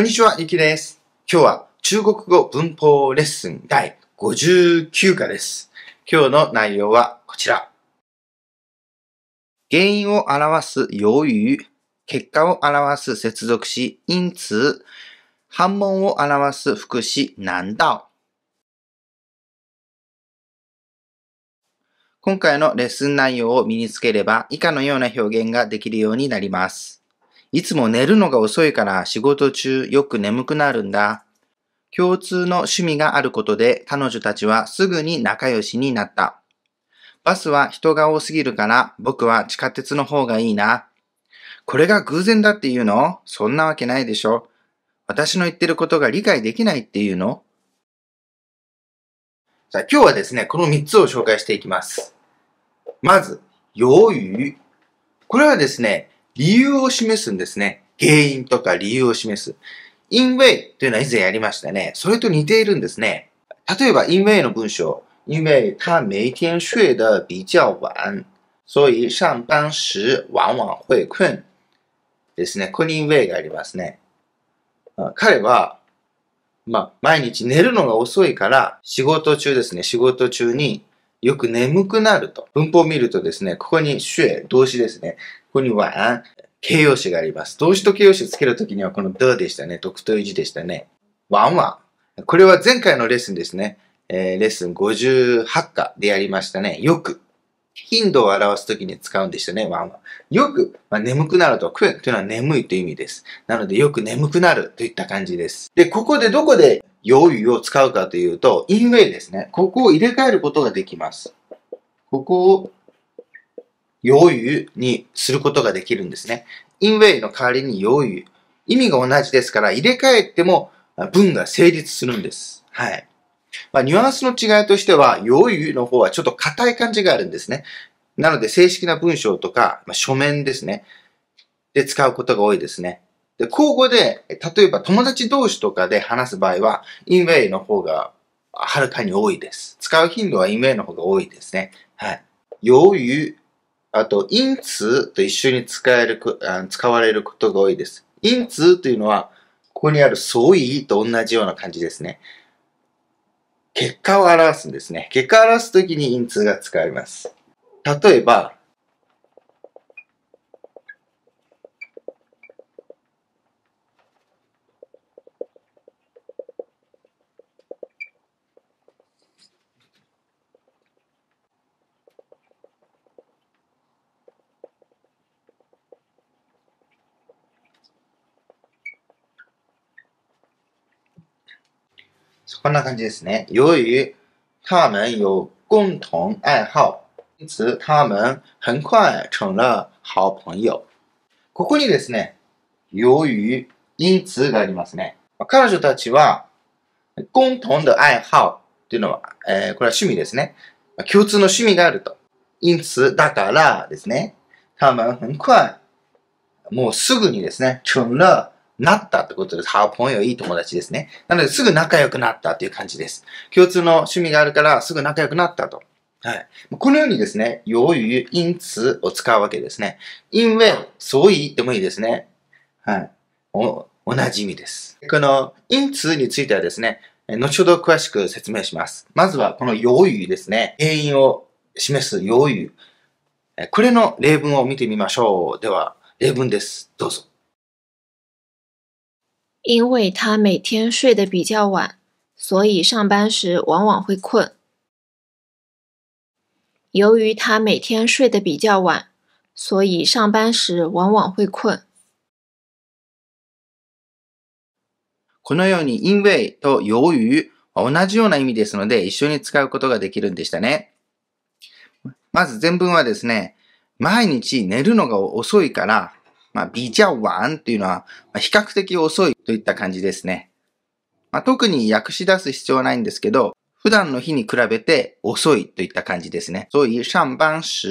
こんにちは、ゆきです。今日は中国語文法レッスン第59課です。今日の内容はこちら。原因を表す用語、結果を表す接続詞、因此、反問を表す副詞、難道。今回のレッスン内容を身につければ以下のような表現ができるようになります。いつも寝るのが遅いから仕事中よく眠くなるんだ。共通の趣味があることで彼女たちはすぐに仲良しになった。バスは人が多すぎるから僕は地下鉄の方がいいな。これが偶然だっていうのそんなわけないでしょ。私の言ってることが理解できないっていうのじゃあ今日はですね、この3つを紹介していきます。まず、用意。これはですね、理由を示すんですね。原因とか理由を示す。in way というのは以前やりましたね。それと似ているんですね。例えば in way の文章。因为他每天睡得比较晚。所以上班时往往会困。ですね。ここに in way がありますね。彼は、まあ、毎日寝るのが遅いから、仕事中ですね。仕事中によく眠くなると。文法を見るとですね、ここに睡、動詞ですね。ここに晚、形容詞があります。動詞と形容詞をつけるときにはこのドでしたね。独特字でしたね。ワンワン。これは前回のレッスンですね。えー、レッスン58課でやりましたね。よく。頻度を表すときに使うんでしたね、ワンワン。よく、まあ、眠くなると、クエというのは眠いという意味です。なので、よく眠くなるといった感じです。で、ここでどこで用意を使うかというと、インウェイですね。ここを入れ替えることができます。ここを用意にすることができるんですね。インウェイの代わりに用意。意味が同じですから、入れ替えても文が成立するんです。はい。まあ、ニュアンスの違いとしては、用意の方はちょっと硬い感じがあるんですね。なので、正式な文章とか、まあ、書面ですね。で使うことが多いですね。で、交互で、例えば友達同士とかで話す場合は、インウェイの方がはるかに多いです。使う頻度はインウェイの方が多いですね。はい。用意あと、因 n と一緒に使える、使われることが多いです。因 n というのは、ここにある相違と同じような感じですね。結果を表すんですね。結果を表すときに因数が使われます。例えば、こんな感じですね。由于他们有共同爱好，因此他们很快成了好朋友。ここにですね、由于、因此がありますね。彼女たちは、共同的爱好というのは、えー、これは趣味ですね。共通の趣味があると。因此、だからですね。他们很快、もうすぐにですね、成了なったってことです。ハーポンよ、いい友達ですね。なので、すぐ仲良くなったっていう感じです。共通の趣味があるから、すぐ仲良くなったと。はい。このようにですね、由于因此を使うわけですね。因为、所以でもいいですね。はい。お、同じ意味です。この、因此についてはですね、後ほど詳しく説明します。まずは、この由于ですね。原因を示す由于。これの例文を見てみましょう。では、例文です。どうぞ。因为他每天睡得比较晚，所以上班时往往会困。由于他每天睡得比较晚，所以上班时往往会困。このように in way とように同じような意味ですので、一緒に使うことができるんでしたね。まず全文はですね、毎日寝るのが遅いから。まあ、比ワ晚っていうのは、ま比較的遅いといった感じですね。まあ、特に訳し出す必要はないんですけど、普段の日に比べて遅いといった感じですね。そうシュ上班時、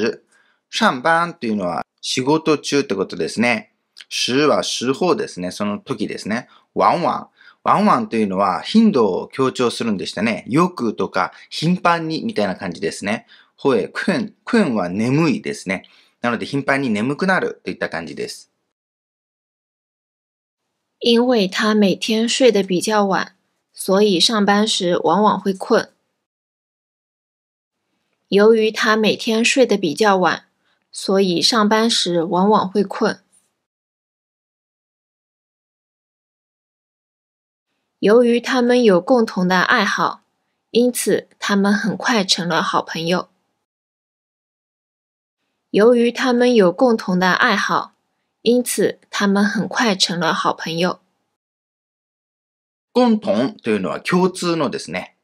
上班というのは仕事中ってことですね。時は時報ですね。その時ですね。ワンワン。ワンワンというのは頻度を強調するんでしたね。よくとか頻繁にみたいな感じですね。ほえ、くん、くんは眠いですね。なので頻繁に眠くなるといった感じです。因为他每天睡得比较晚，所以上班时往往会困。由于他每天睡得比较晚，所以上班时往往会困。由于他们有共同的爱好，因此他们很快成了好朋友。由于他们有共同的爱好。因此他们很快成了好朋友。共同というのは共通のですね。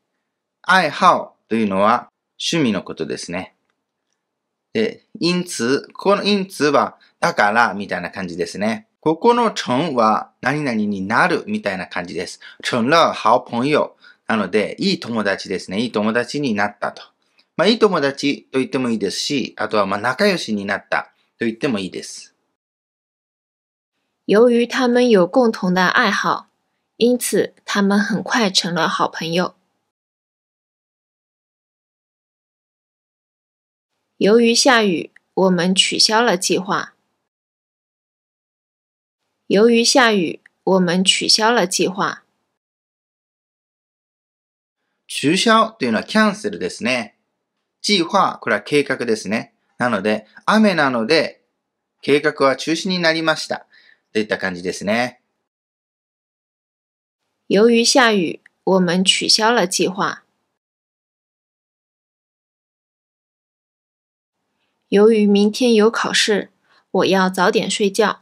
愛好というのは趣味のことですね。で、因此、この因此はだからみたいな感じですね。ここの成は何々になるみたいな感じです。成了好朋友。なので、いい友達ですね。いい友達になったと。まあ、いい友達と言ってもいいですし、あとは、まあ、仲良しになったと言ってもいいです。由于他们有共同的爱好，因此他们很快成了好朋友。由于下雨，我们取消了计划。由于下雨，我们取消了计划。取消对了 c a n c e ですね。计划これは計画ですね。なので雨なので計画は中止になりました。といった感じですね。由于下雨，我们取消了计划。由于明天有考试，我要早点睡觉。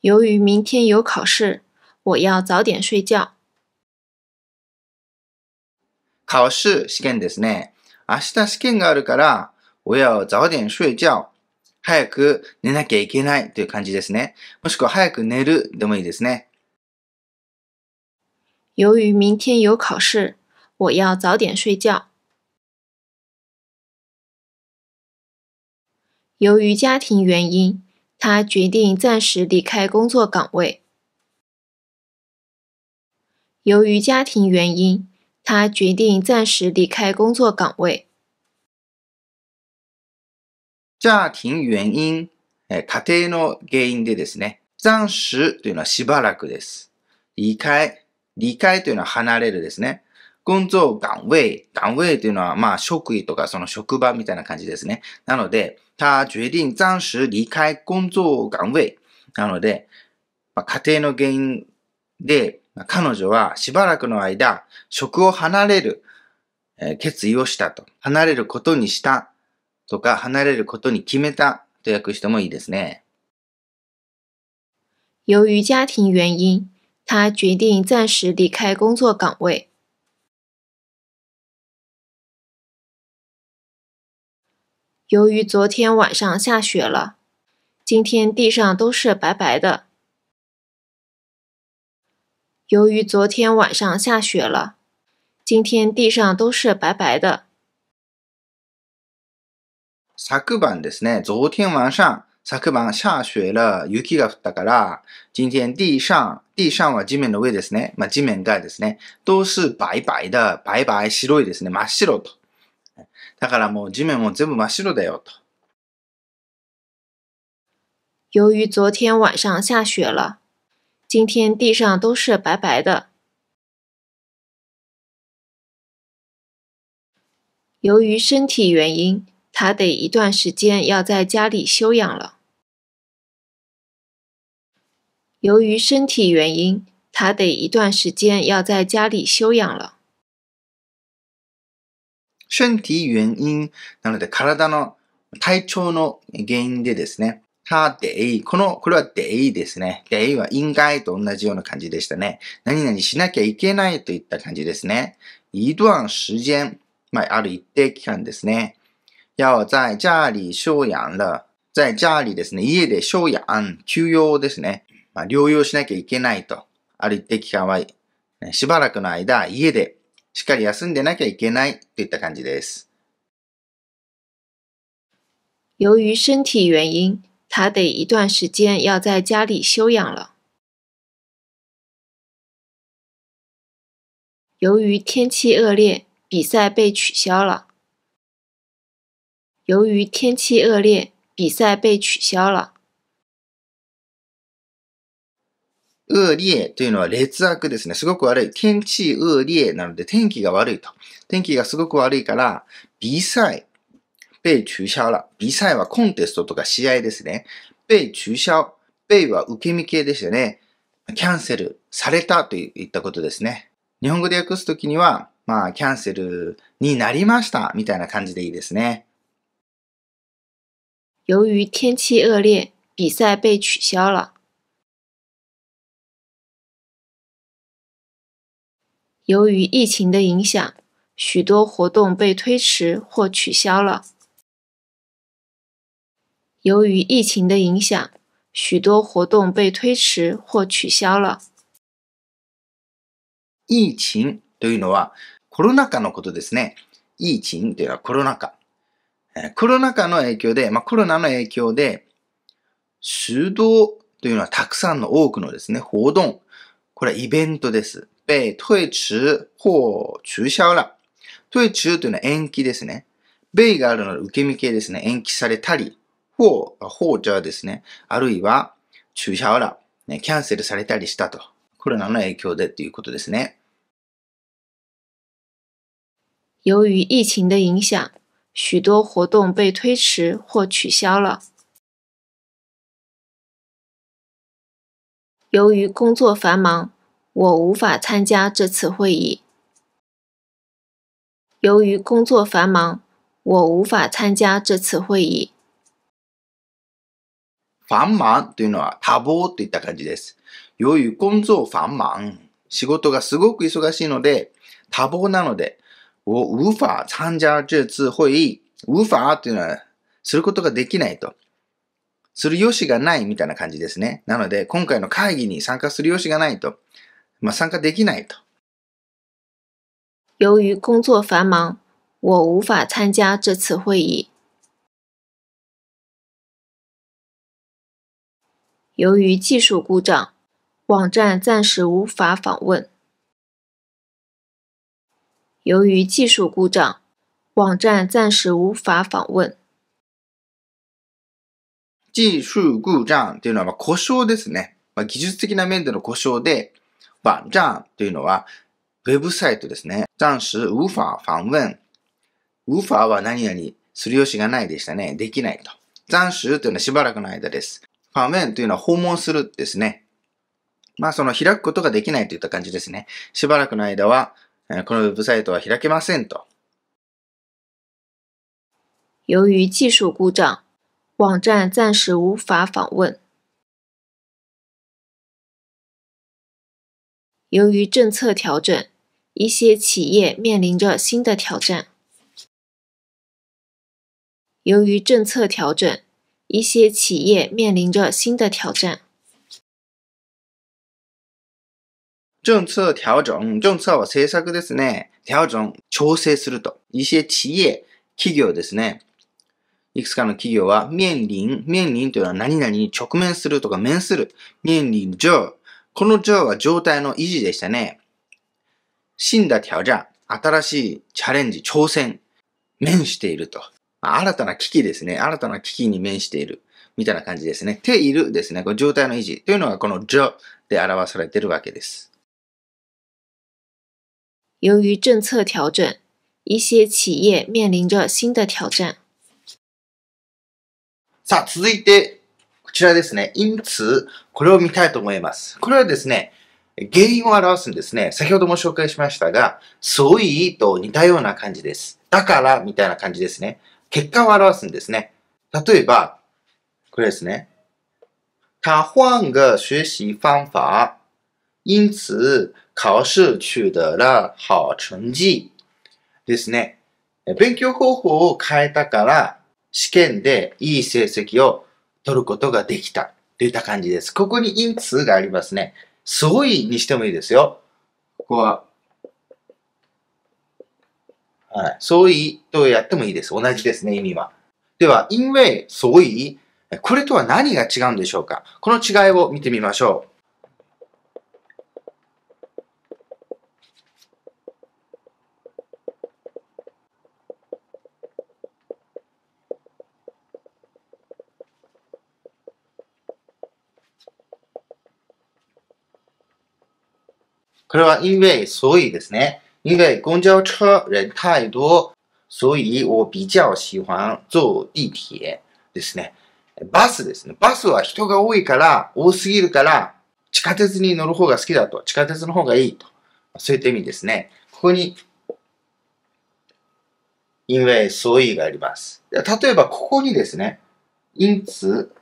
由于明天有考试，我要早点睡觉。考試試験ですね。明日試験があるから、我要早点睡觉。早く寝なきゃいけないという感じですね。もしくは早く寝るでもいいですね。由于明天有考试，我要早点睡觉。由于家庭原因，他决定暂时离开工作岗位。由于家庭原因，他决定暂时离开工作岗位。家庭原因、家庭の原因でですね、暫時というのはしばらくです。理解、理解というのは離れるですね。工作岗位、岗位というのは、まあ、職位とかその職場みたいな感じですね。なので、他决定暫時離開工作岗位。なので、まあ、家庭の原因で、彼女はしばらくの間、職を離れる、え決意をしたと。離れることにしたとか離れることに決めたと訳してもいいですね。由于家庭原因，他决定暂时离开工作岗位。由于昨天晚上下雪了，今天地上都是白白的。由于昨天晚上下雪了，今天地上都是白白的。昨晩ですね、昨天晚上、昨晩下雪了、雪が降ったから、今天地上、地上は地面の上ですね。まあ、地面がですね、都是白白的、白白白いですね、真っ白と。だからもう地面も全部真っ白だよと。由于昨天晚上下雪了，今天地上都是白白的。由于身体原因。他得一段时间要在家里休养了。由于身体原因，他得一段时间要在家里休养了。身体原因，なので体調の原因でですね。他得，このこれは得ですね。得は因該と同じような感じでしたね。何々しなきゃいけないといった感じですね。一段時間、まあある一定期間ですね。要在家里休養了。在家里ですね、家で休養、休養ですね。まあ、療養しなきゃいけないと。ある一定期間は、しばらくの間、家でしっかり休んでなきゃいけないといった感じです。由于身体原因，他得一段时间要在家里休養了。由于天气恶劣，比赛被取消了。由于天气恶劣，比赛被取消了。恶劣というのは劣悪ですね。すごく悪い。天気恶劣なので天気が悪いと。天気がすごく悪いから、比賽、被取消了。比賽はコンテストとか試合ですね。被取消。被は受け身系でしたね。キャンセルされたといったことですね。日本語で訳すときには、まあ、キャンセルになりましたみたいな感じでいいですね。由于天气恶劣，比赛被取消了。由于疫情的影响，许多活动被推迟或取消了。由于疫情的影响，许多活动被推迟或取消了。疫情等于哪啊？コロナかのことですね。疫情等于コロナか。コロナ禍の影響で、まあ、コロナの影響で、主導というのはたくさんの多くのですね、活動。これはイベントです。被退迟或中消了。退迟というのは延期ですね。被があるので受け身系ですね。延期されたり、ほう、ほうじゃですね。あるいは、中射了。ね、キャンセルされたりしたと。コロナの影響でということですね。由于疫情的影响，许多活动被推迟或取消了。由于工作繁忙，我无法参加这次会议。由于工作繁忙，我无法参加这次会议。繁忙というのは多忙といった感じです。由于工作繁忙，仕事がすごく忙しいので、多忙なので。我无法参加这次会議。無法っていうのは、することができないと。する用紙がないみたいな感じですね。なので、今回の会議に参加する用紙がないと。まあ、参加できないと。由于工作繁忙，我无法参加这次会议。由于技术故障，网站暂时无法访问。由于技术故障，网站暂时无法访问。技術故障というのは、故障ですね。まあ、技術的な面での故障で、网站というのは、ウェブサイトですね。暫時無法訪問。無法は何々するよしがないでしたね。できないと。暫時というのはしばらくの間です。訪問というのは訪問するですね。まあその開くことができないといった感じですね。しばらくの間はこのウェブサイトは開けませんと。由于技术故障，网站暂时无法访问。由于政策调整，一些企业面临着新的挑战。由于政策调整，一些企业面临着新的挑战。政策调整、政策は政策ですね。調整、調整すると。一些企業、企業ですね。いくつかの企業は、面臨、面臨というのは何々に直面するとか面する。面臨上。この上は状態の維持でしたね。死んだ挑战、新しいチャレンジ、挑戦、面していると。新たな危機ですね。新たな危機に面している。みたいな感じですね。ているですね。これ状態の維持というのがこの上で表されているわけです。由于政策调整，一些企业面临着新的挑战。さあ、続いて、こちらですね。因此、これを見たいと思います。これはですね、原因を表すんですね。先ほども紹介しましたが、そういと似たような感じです。だからみたいな感じですね。結果を表すんですね。例えば、これですね。他换个学习方法。因此、考试取得了好成績ですね。勉強方法を変えたから、試験でいい成績を取ることができた。といった感じです。ここに因数がありますね。すごいにしてもいいですよ。ここは。はい。そういとやってもいいです。同じですね、意味は。では、因为、そうい。これとは何が違うんでしょうかこの違いを見てみましょう。これは因为所以ですね。因为公交车人太多，所以我比较喜欢坐地铁ですね。バスですね。バスは人が多いから、多すぎるから、地下鉄に乗る方が好きだと。地下鉄の方がいいと。そういった意味ですね。ここに、因为所以があります。例えば、ここにですね、因此、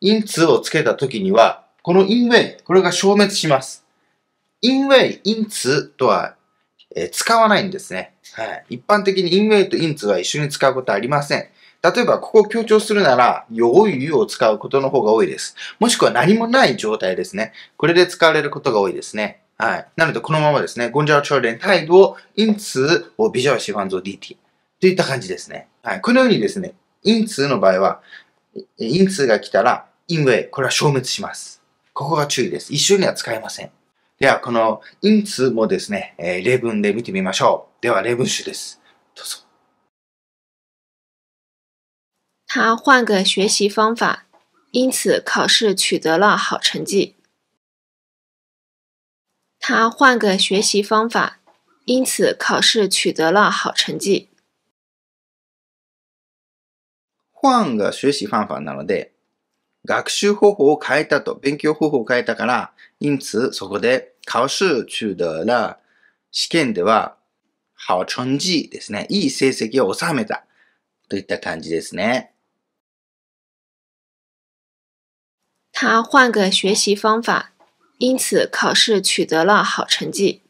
因此をつけたときには、この因为、これが消滅します。因为、因此とは、えー、使わないんですね。はい。一般的に因为と因此は一緒に使うことはありません。例えば、ここを強調するなら、弱いを使うことの方が多いです。もしくは何もない状態ですね。これで使われることが多いですね。はい。なので、このままですね、ゴンジャラ、チョレン態度を、因此をビジャアシファンゾティ。といった感じですね。はい。このようにですね、因此の場合は、因2が来たら、因为、これは消滅します。ここが注意です。一緒には使えません。では、この因数もですね、えー、例文で見てみましょう。では、例文集です。どうぞ。他换个学习方法，因此考试取得了好成绩。他换个学习方法，因此考试取得了好成绩。换个学习方法なので、学習方法を変えたと、勉強方法を変えたから、因此そこで考試取得了試験では、好成績ですね。いい成績を収めた。といった感じですね。他换个学习方法，因此考试取得了好成绩。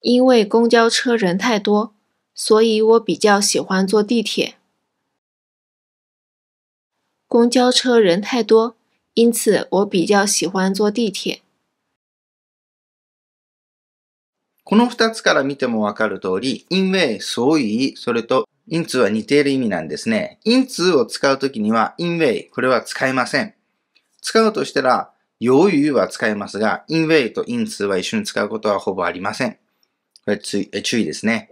因为公交车人太多，所以我比较喜欢坐地铁。公交车人太多，因此我比较喜欢坐地铁。この二つから見てもわかる通り、因为、所以、それと、因通は似ている意味なんですね。因通を使うときには、因为、これは使えません。使うとしたら、由于は使えますが、因为と因通は一緒に使うことはほぼありません。これ注意ですね。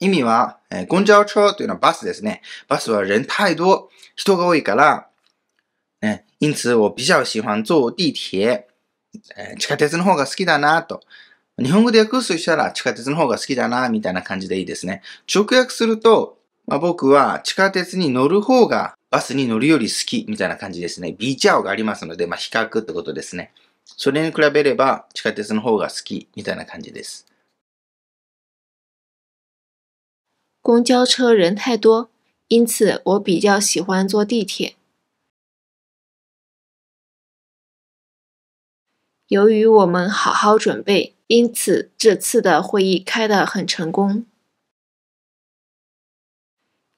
意味は、えー、ゴンジャオチョというのはバスですね。バスは人太多、人が多いから、ね、因此我比较喜欢坐地铁、えー、地下鉄の方が好きだなと。日本語で訳すとしたら地下鉄の方が好きだな、みたいな感じでいいですね。直訳すると、まあ、僕は地下鉄に乗る方がバスに乗るより好き、みたいな感じですね。ビーチャオがありますので、まあ、比較ってことですね。それに比べれば地下鉄の方が好き、みたいな感じです。公交车人太多，因此我比较喜欢坐地铁。由于我们好好准备，因此这次的会议开得很成功。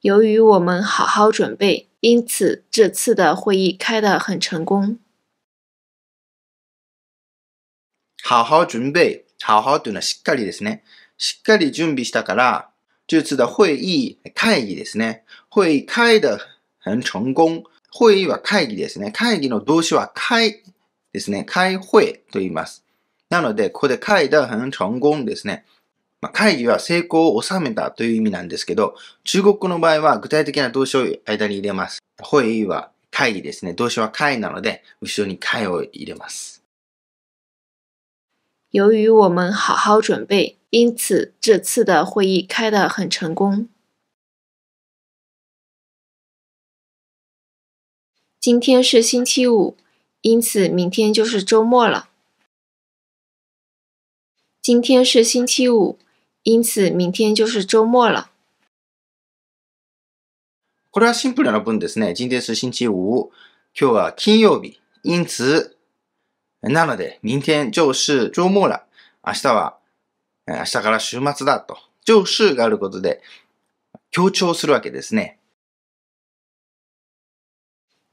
由于我们好好准备，因此这次的会议开得很成功。好好准备，好好というのはしっかりですね。しっかり準備したから。这次的会议会議ですね。会議会得很成功。会議は会議ですね。会議の動詞は会ですね。会会と言います。なので、ここで開得很成功ですね。まあ、会議は成功を収めたという意味なんですけど、中国の場合は具体的な動詞を間に入れます。会議は会議ですね。動詞は会なので、後ろに会を入れます。由于我们好好准备、因此，这次的会议开得很成功。今天是星期五，因此明天就是周末了。今天是星期五，因此明天就是周末了。これはシンプルな文ですね。今天是星期五，今日は金曜日。因此、なので、明天就是周末了。明日は。明日から週末だと、上週があることで強調するわけですね。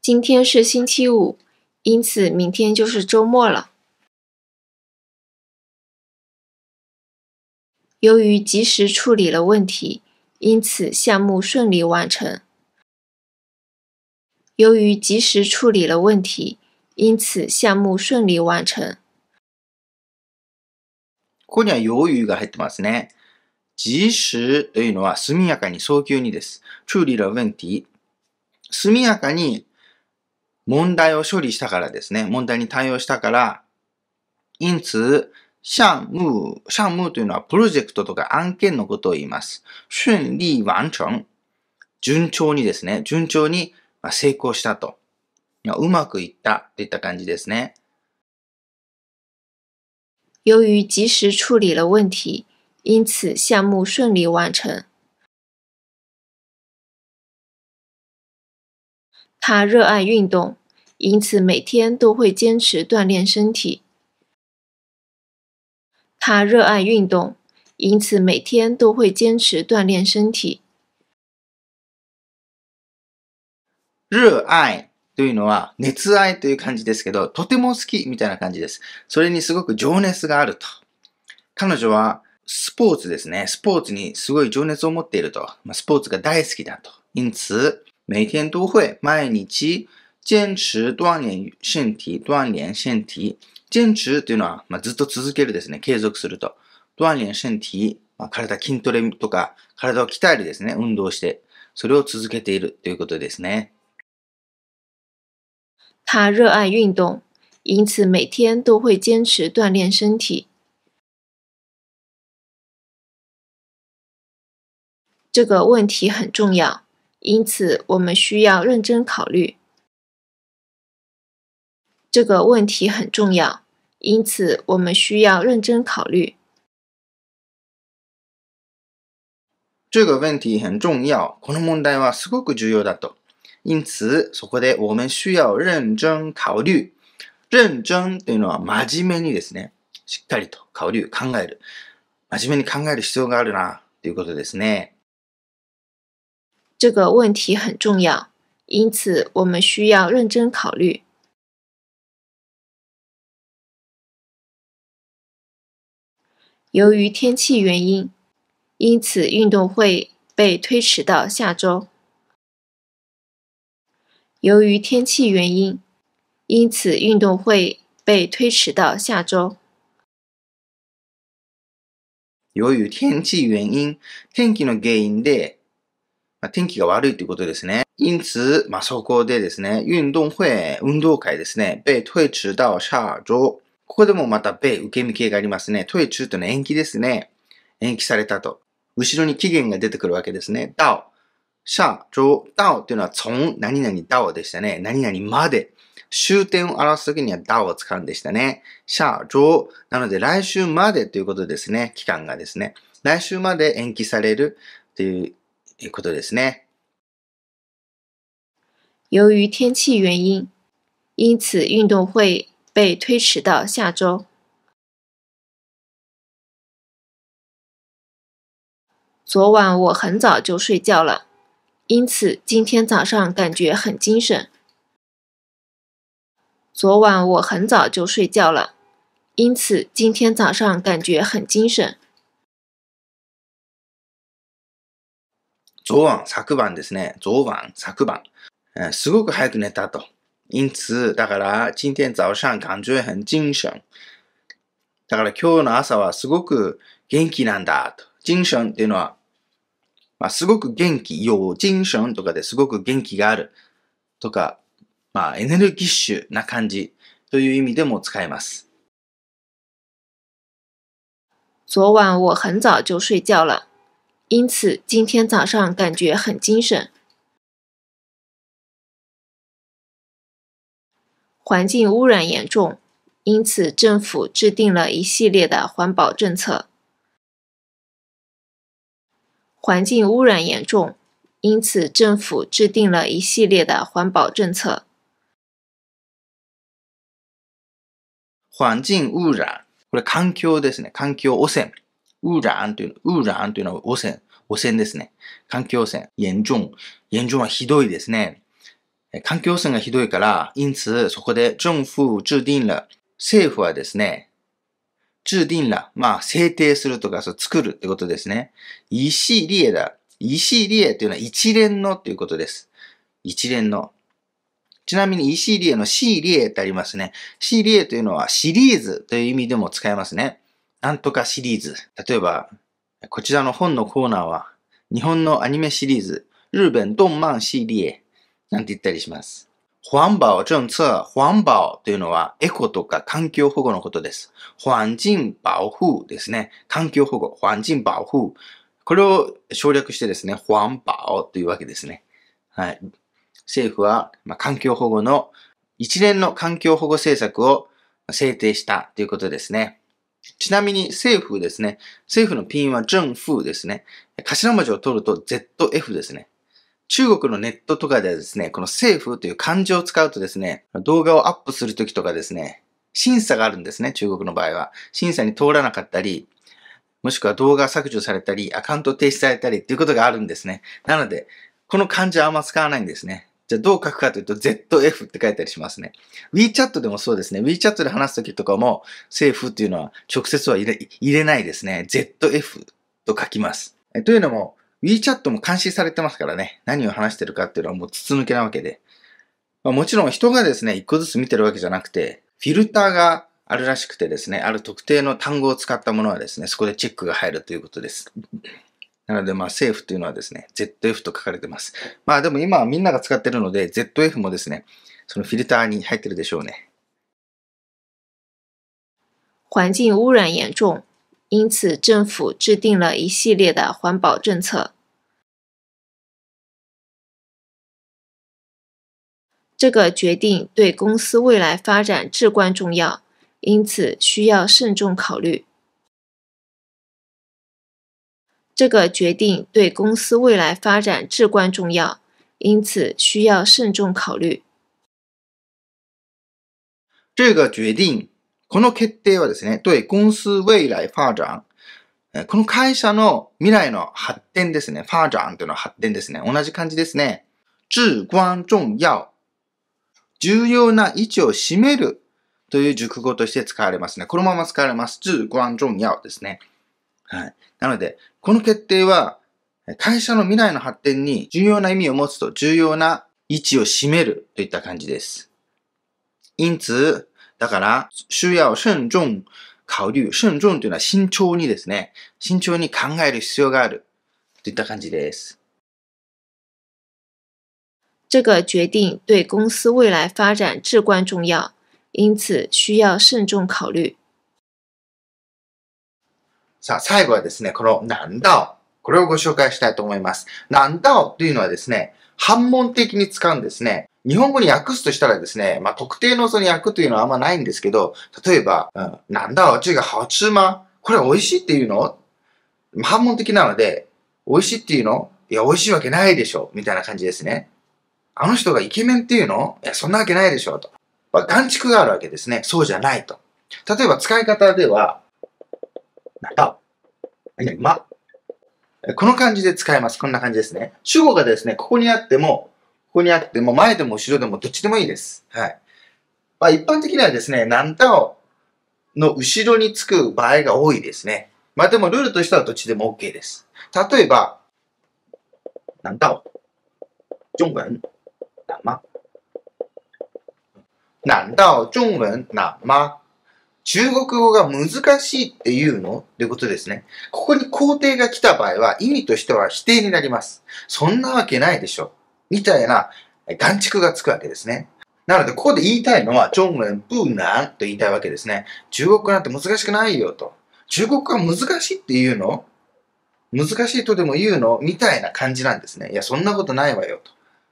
今天是星期五，因此明天就是周末了。由于及时处理了问题，因此项目顺利完成。由于及时处理了问题，因此项目顺利完成。ここには余裕が入ってますね。及時というのは速やかに早急にです。处理了问题。速やかに問題を処理したからですね。問題に対応したから。因此、项目、项目というのはプロジェクトとか案件のことを言います。順利完成。順調にですね。順調に成功したと。うまくいったといった感じですね。由于及时处理了问题，因此项目顺利完成。他热爱运动，因此每天都会坚持锻炼身体。他热爱运动，因此每天都会坚持锻炼身体。热爱。というのは、熱愛という感じですけど、とても好きみたいな感じです。それにすごく情熱があると。彼女は、スポーツですね。スポーツにすごい情熱を持っていると。スポーツが大好きだと。因此、每天都会、毎日、坚持锻炼身体、锻炼身体。坚持というのは、まあ、ずっと続けるですね。継続すると。锻炼身体、まあ、体筋トレとか、体を鍛えるですね。運動して。それを続けているということですね。他热爱运动，因此每天都会坚持锻炼身体。这个问题很重要，因此我们需要认真考虑。这个问题很重要，因此我们需要认真考虑。这个问题很重要，因此我们需要认真考虑。因此、そこで我们需要认真考慮。認真というのは真面目にですね、しっかりと考慮、考える。真面目に考える必要があるな、ということですね。这个问题很重要。因此、我们需要认真考虑。由于天气原因，因此运动会被推迟到下周。由于天气原因，因此运动会被推迟到下周。由于天気原因、天気の原因で、まあ、天気が悪いということですね。因此、まあ、そこでですね、運動会、運動会ですね、被推迟到下周。ここでもまた被受け身系がありますね。推中というのは延期ですね。延期されたと。後ろに期限が出てくるわけですね。到。下上到っていうのは从何々到でしたね。何々まで。終点を表すときには d を使うんでしたね。下上。なので来週までということですね。期間がですね。来週まで延期されるということですね。由于天气原因，因此运动会被推迟到下周。昨晚我很早就睡觉了。因此，今天早上感觉很精神。昨晚我很早就睡觉了，因此今天早上感觉很精神。昨晚、昨晩ですね。昨晚、昨晩、すごく早く寝たと。因此、だから今天早上感觉很精神。だから今日の朝はすごく元気なんだと。精神っていうのは。まあ、すごく元気、有精神とかですごく元気があるとか、まあ、エネルギッシュな感じという意味でも使えます。昨晚我很早就睡觉了，因此今天早上感觉很精神。环境污染严重，因此政府制定了一系列的环保政策。环境污染严重，因此政府制定了一系列的环保政策。环境污染，こ个環境ですね，環境污染，污染，这种污染，这种呢污染，污染ですね，環境污染严重，严重啊，ひどいですね。环境污染がひどいから、因此，そこで政府、政府はですね。制定了。まあ、制定するとか、そう、作るってことですね。一系列だ。一系列というのは一連のっていうことです。一連の。ちなみに、一系列のリエってありますね。リエというのはシリーズという意味でも使えますね。なんとかシリーズ。例えば、こちらの本のコーナーは、日本のアニメシリーズ、日本動漫シリエなんて言ったりします。環保政策、環保というのはエコとか環境保護のことです。環境保護ですね。環境保護、環境保護。これを省略してですね、環保というわけですね。はい。政府は、まあ、環境保護の、一連の環境保護政策を制定したということですね。ちなみに政府ですね。政府のピンは政府ですね。頭文字を取ると ZF ですね。中国のネットとかではですね、この政府という漢字を使うとですね、動画をアップするときとかですね、審査があるんですね、中国の場合は。審査に通らなかったり、もしくは動画削除されたり、アカウント停止されたりっていうことがあるんですね。なので、この漢字はあんま使わないんですね。じゃあどう書くかというと ZF って書いたりしますね。WeChat でもそうですね。WeChat で話すときとかも政府っていうのは直接は入れないですね。ZF と書きます。というのも、WeChat も監視されてますからね、何を話してるかっていうのはもう筒抜けなわけで。まあ、もちろん人がですね、一個ずつ見てるわけじゃなくて、フィルターがあるらしくてですね、ある特定の単語を使ったものはですね、そこでチェックが入るということです。なので、まあ、政府というのはですね、ZF と書かれてます。まあ、でも今はみんなが使ってるので、ZF もですね、そのフィルターに入ってるでしょうね。環境污染严重。因此，政府制定了一系列的环保政策。这个决定对公司未来发展至关重要，因此需要慎重考虑。这个决定对公司未来发展至关重要，因此需要慎重考虑。这个决定。この決定はですね、对公司未来发展。この会社の未来の発展ですね。发展というのは発展ですね。同じ感じですね。至关重要。重要な位置を占めるという熟語として使われますね。このまま使われます。至关重要ですね。はい。なので、この決定は、会社の未来の発展に重要な意味を持つと重要な位置を占めるといった感じです。因此、だから、主要慎重考慮、慎重というのは慎重にですね、慎重に考える必要があるといった感じです。这个决定对公司未来发展至关重要，因此需要慎重考虑。さあ、最後はですね、この難道、これをご紹介したいと思います。難道というのはですね、反問的に使うんですね。日本語に訳すとしたらですね、まあ、特定のその訳というのはあんまないんですけど、例えば、うん、なんだ、おちが好吃マこれ美味しいっていうの反問的なので、美味しいっていうのいや、美味しいわけないでしょみたいな感じですね。あの人がイケメンっていうのいや、そんなわけないでしょと。まあ、眼畜があるわけですね。そうじゃないと。例えば使い方では、なんだ、ま、この感じで使えます。こんな感じですね。主語がですね、ここにあっても、ここにあって、もう前でも後ろでもどっちでもいいです。はい。まあ一般的にはですね、何タをの後ろにつく場合が多いですね。まあでもルールとしてはどっちでも OK です。例えば、何タを、中文、なま。難道中文なま中国語が難しいっていうのってことですね。ここに肯定が来た場合は意味としては否定になります。そんなわけないでしょ。みたいな、眼畜がつくわけですね。なので、ここで言いたいのは、ジョンン、プーナンと言いたいわけですね。中国語なんて難しくないよと。中国語は難しいっていうの難しいとでも言うのみたいな感じなんですね。いや、そんなことないわよと。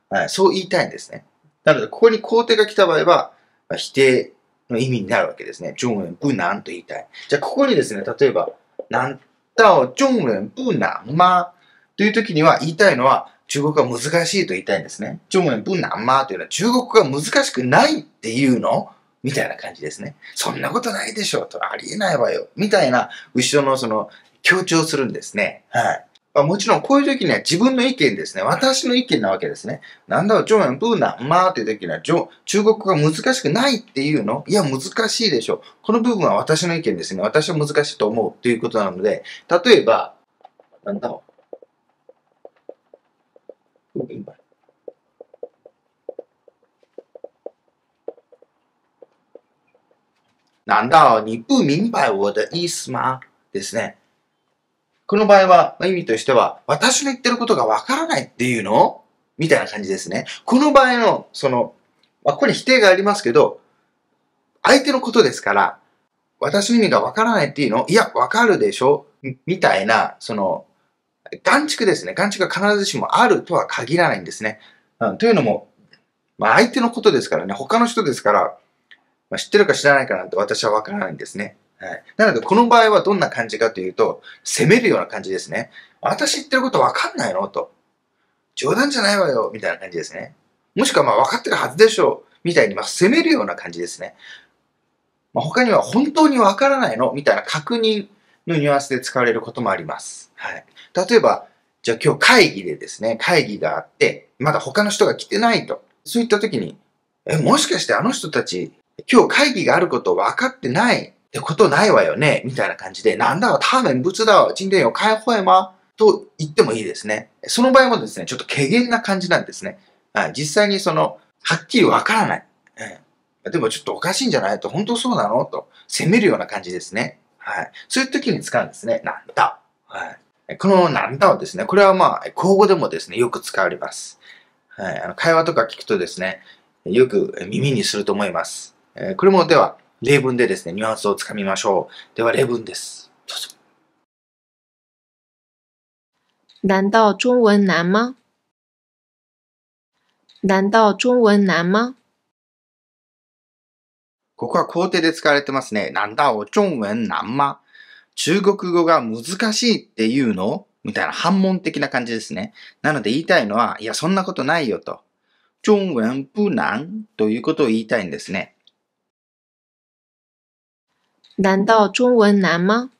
はい、そう言いたいんですね。なので、ここに肯定が来た場合は、まあ、否定の意味になるわけですね。ジョンプーナンと言いたい。じゃあ、ここにですね、例えば、なんたをプーナン、まという時には言いたいのは、中国は難しいと言いたいんですね。中国の難まというのは中国が難しくないっていうのみたいな感じですね。そんなことないでしょとありえないわよ。みたいな後ろのその強調するんですね。はい。まもちろんこういう時には自分の意見ですね。私の意見なわけですね。なんだろう、中辺ブ難まンーという時には、中国が難しくないっていうのいや、難しいでしょう。この部分は私の意見ですね。私は難しいと思うということなので、例えば、なんだろう、Goodbye. 난다你不明白我的意思吗ですね。この場合は、まあ、意味としては、私の言ってることがわからないっていうのみたいな感じですね。この場合の、その、まあ、ここに否定がありますけど、相手のことですから、私の意味がわからないっていうのいや、わかるでしょみたいな、その、眼畜ですね。眼畜が必ずしもあるとは限らないんですね。うん、というのも、まあ、相手のことですからね、他の人ですから、まあ、知ってるか知らないかなんて私はわからないんですね。はい。なので、この場合はどんな感じかというと、責めるような感じですね。私言ってることわかんないのと。冗談じゃないわよ、みたいな感じですね。もしくは、まあ、分かってるはずでしょう、みたいに、まあ、責めるような感じですね。まあ、他には、本当にわからないのみたいな確認のニュアンスで使われることもあります。はい。例えば、じゃあ今日会議でですね、会議があって、まだ他の人が来てないと。そういった時に、え、もしかしてあの人たち、今日会議があること分かってないってことないわよねみたいな感じで、なんだわ、メン仏だわ、今天解放会ま。と言ってもいいですね。その場合もですね、ちょっと軽減な感じなんですね。はい、実際にその、はっきりわからない。うん、でもちょっとおかしいんじゃないと、本当そうなのと、責めるような感じですね。はい。そういう時に使うんですね。なんだ。はい。このなんだをですね、これはまあ、口語でもですね、よく使われます。はい、あの会話とか聞くとですね、よく耳にすると思います。えこれもでは、例文でですね、ニュアンスをつかみましょう。では、例文です。どうぞ。道中文難吗？难道中文難吗？ここは肯定で使われてますね。なんだを中文難吗中国語が難しいっていうのみたいな反問的な感じですね。なので言いたいのは、いや、そんなことないよと。中文不難ということを言いたいんですね。道中文難吗？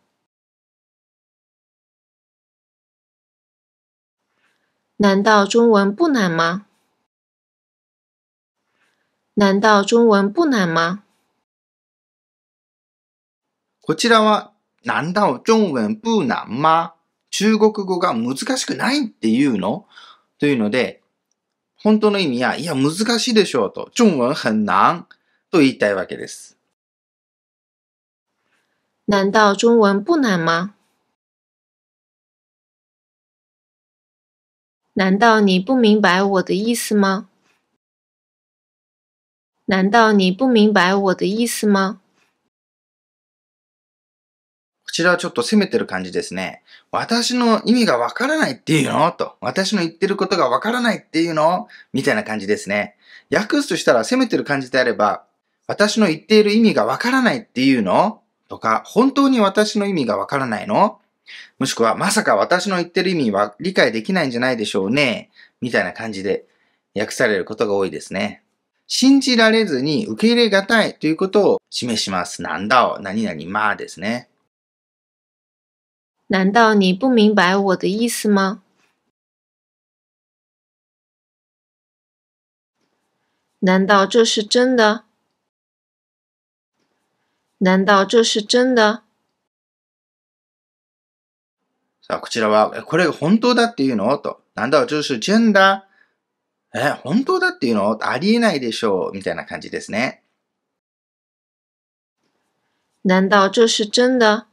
道中文不吗？難道中文不難吗？こちらは難道中文不難吗中国語が難しくないっていうのというので、本当の意味は、いや、難しいでしょうと、中文很難と言いたいわけです。難道中文不難吗难道你不明白我的意思吗？难道你不明白我的意思吗？ちらはちょっと責めてる感じですね。私の意味がわからないっていうのと、私の言ってることがわからないっていうのみたいな感じですね。訳すとしたら責めてる感じであれば、私の言っている意味がわからないっていうのとか、本当に私の意味がわからないのもしくは、まさか私の言ってる意味は理解できないんじゃないでしょうねみたいな感じで訳されることが多いですね。信じられずに受け入れがたいということを示します。なんだを、何々まあですね。难道你不明白我的意思吗？难道这是真的？難道这是真的？さあ、こちらは、これが本当だっていうのと、難道这是真的え、本当だっていうのありえないでしょうみたいな感じですね。難道这是真的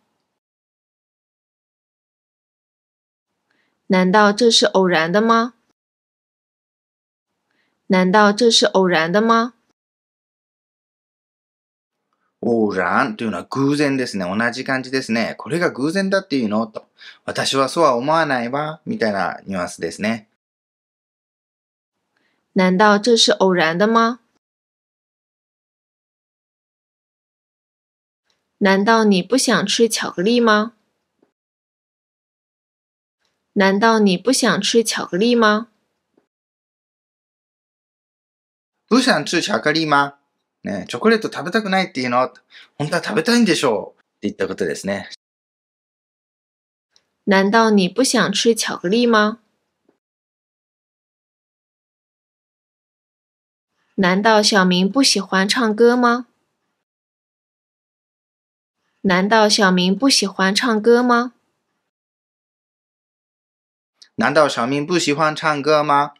难道这是偶然的吗？难道这是偶然的吗？偶然というのは偶然ですね。同じ感じですね。これが偶然だっていうのと、私はそうは思わないわみたいなニュアンスですね。难道这是偶然的吗？难道你不想吃巧克力吗？难道你不想吃巧克力吗？不想吃巧克力吗？ね、チョコレート食べたくないっていうの、本当は食べたいんでしょうって言ったことですね。难道你不想吃巧克力吗？难道小明不喜欢唱歌吗？难道小明不喜欢唱歌吗？難道小明不喜欢唱歌吗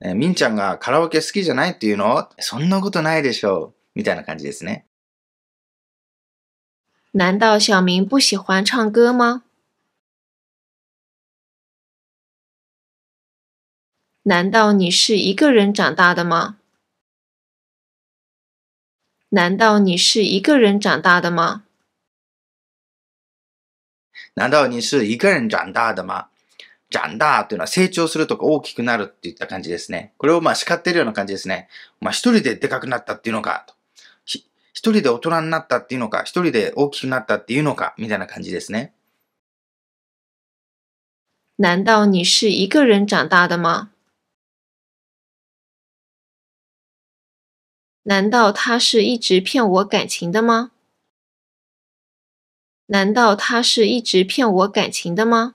え、みんちゃんがカラオケ好きじゃないっていうのそんなことないでしょう。みたいな感じですね。難道小明不喜欢唱歌吗难道你是一个人长大的吗难道你是一个人长大的吗難道你是一个人长大的吗じゃんだというのは成長するとか大きくなるっていった感じですね。これをまあ叱ってるような感じですね。まあ一人ででかくなったっていうのか、と。一人で大人になったっていうのか、一人で大きくなったっていうのか、みたいな感じですね。难道你是一个人长大的吗？难道他是一直骗我感情的吗？难道他是一直骗我感情的吗？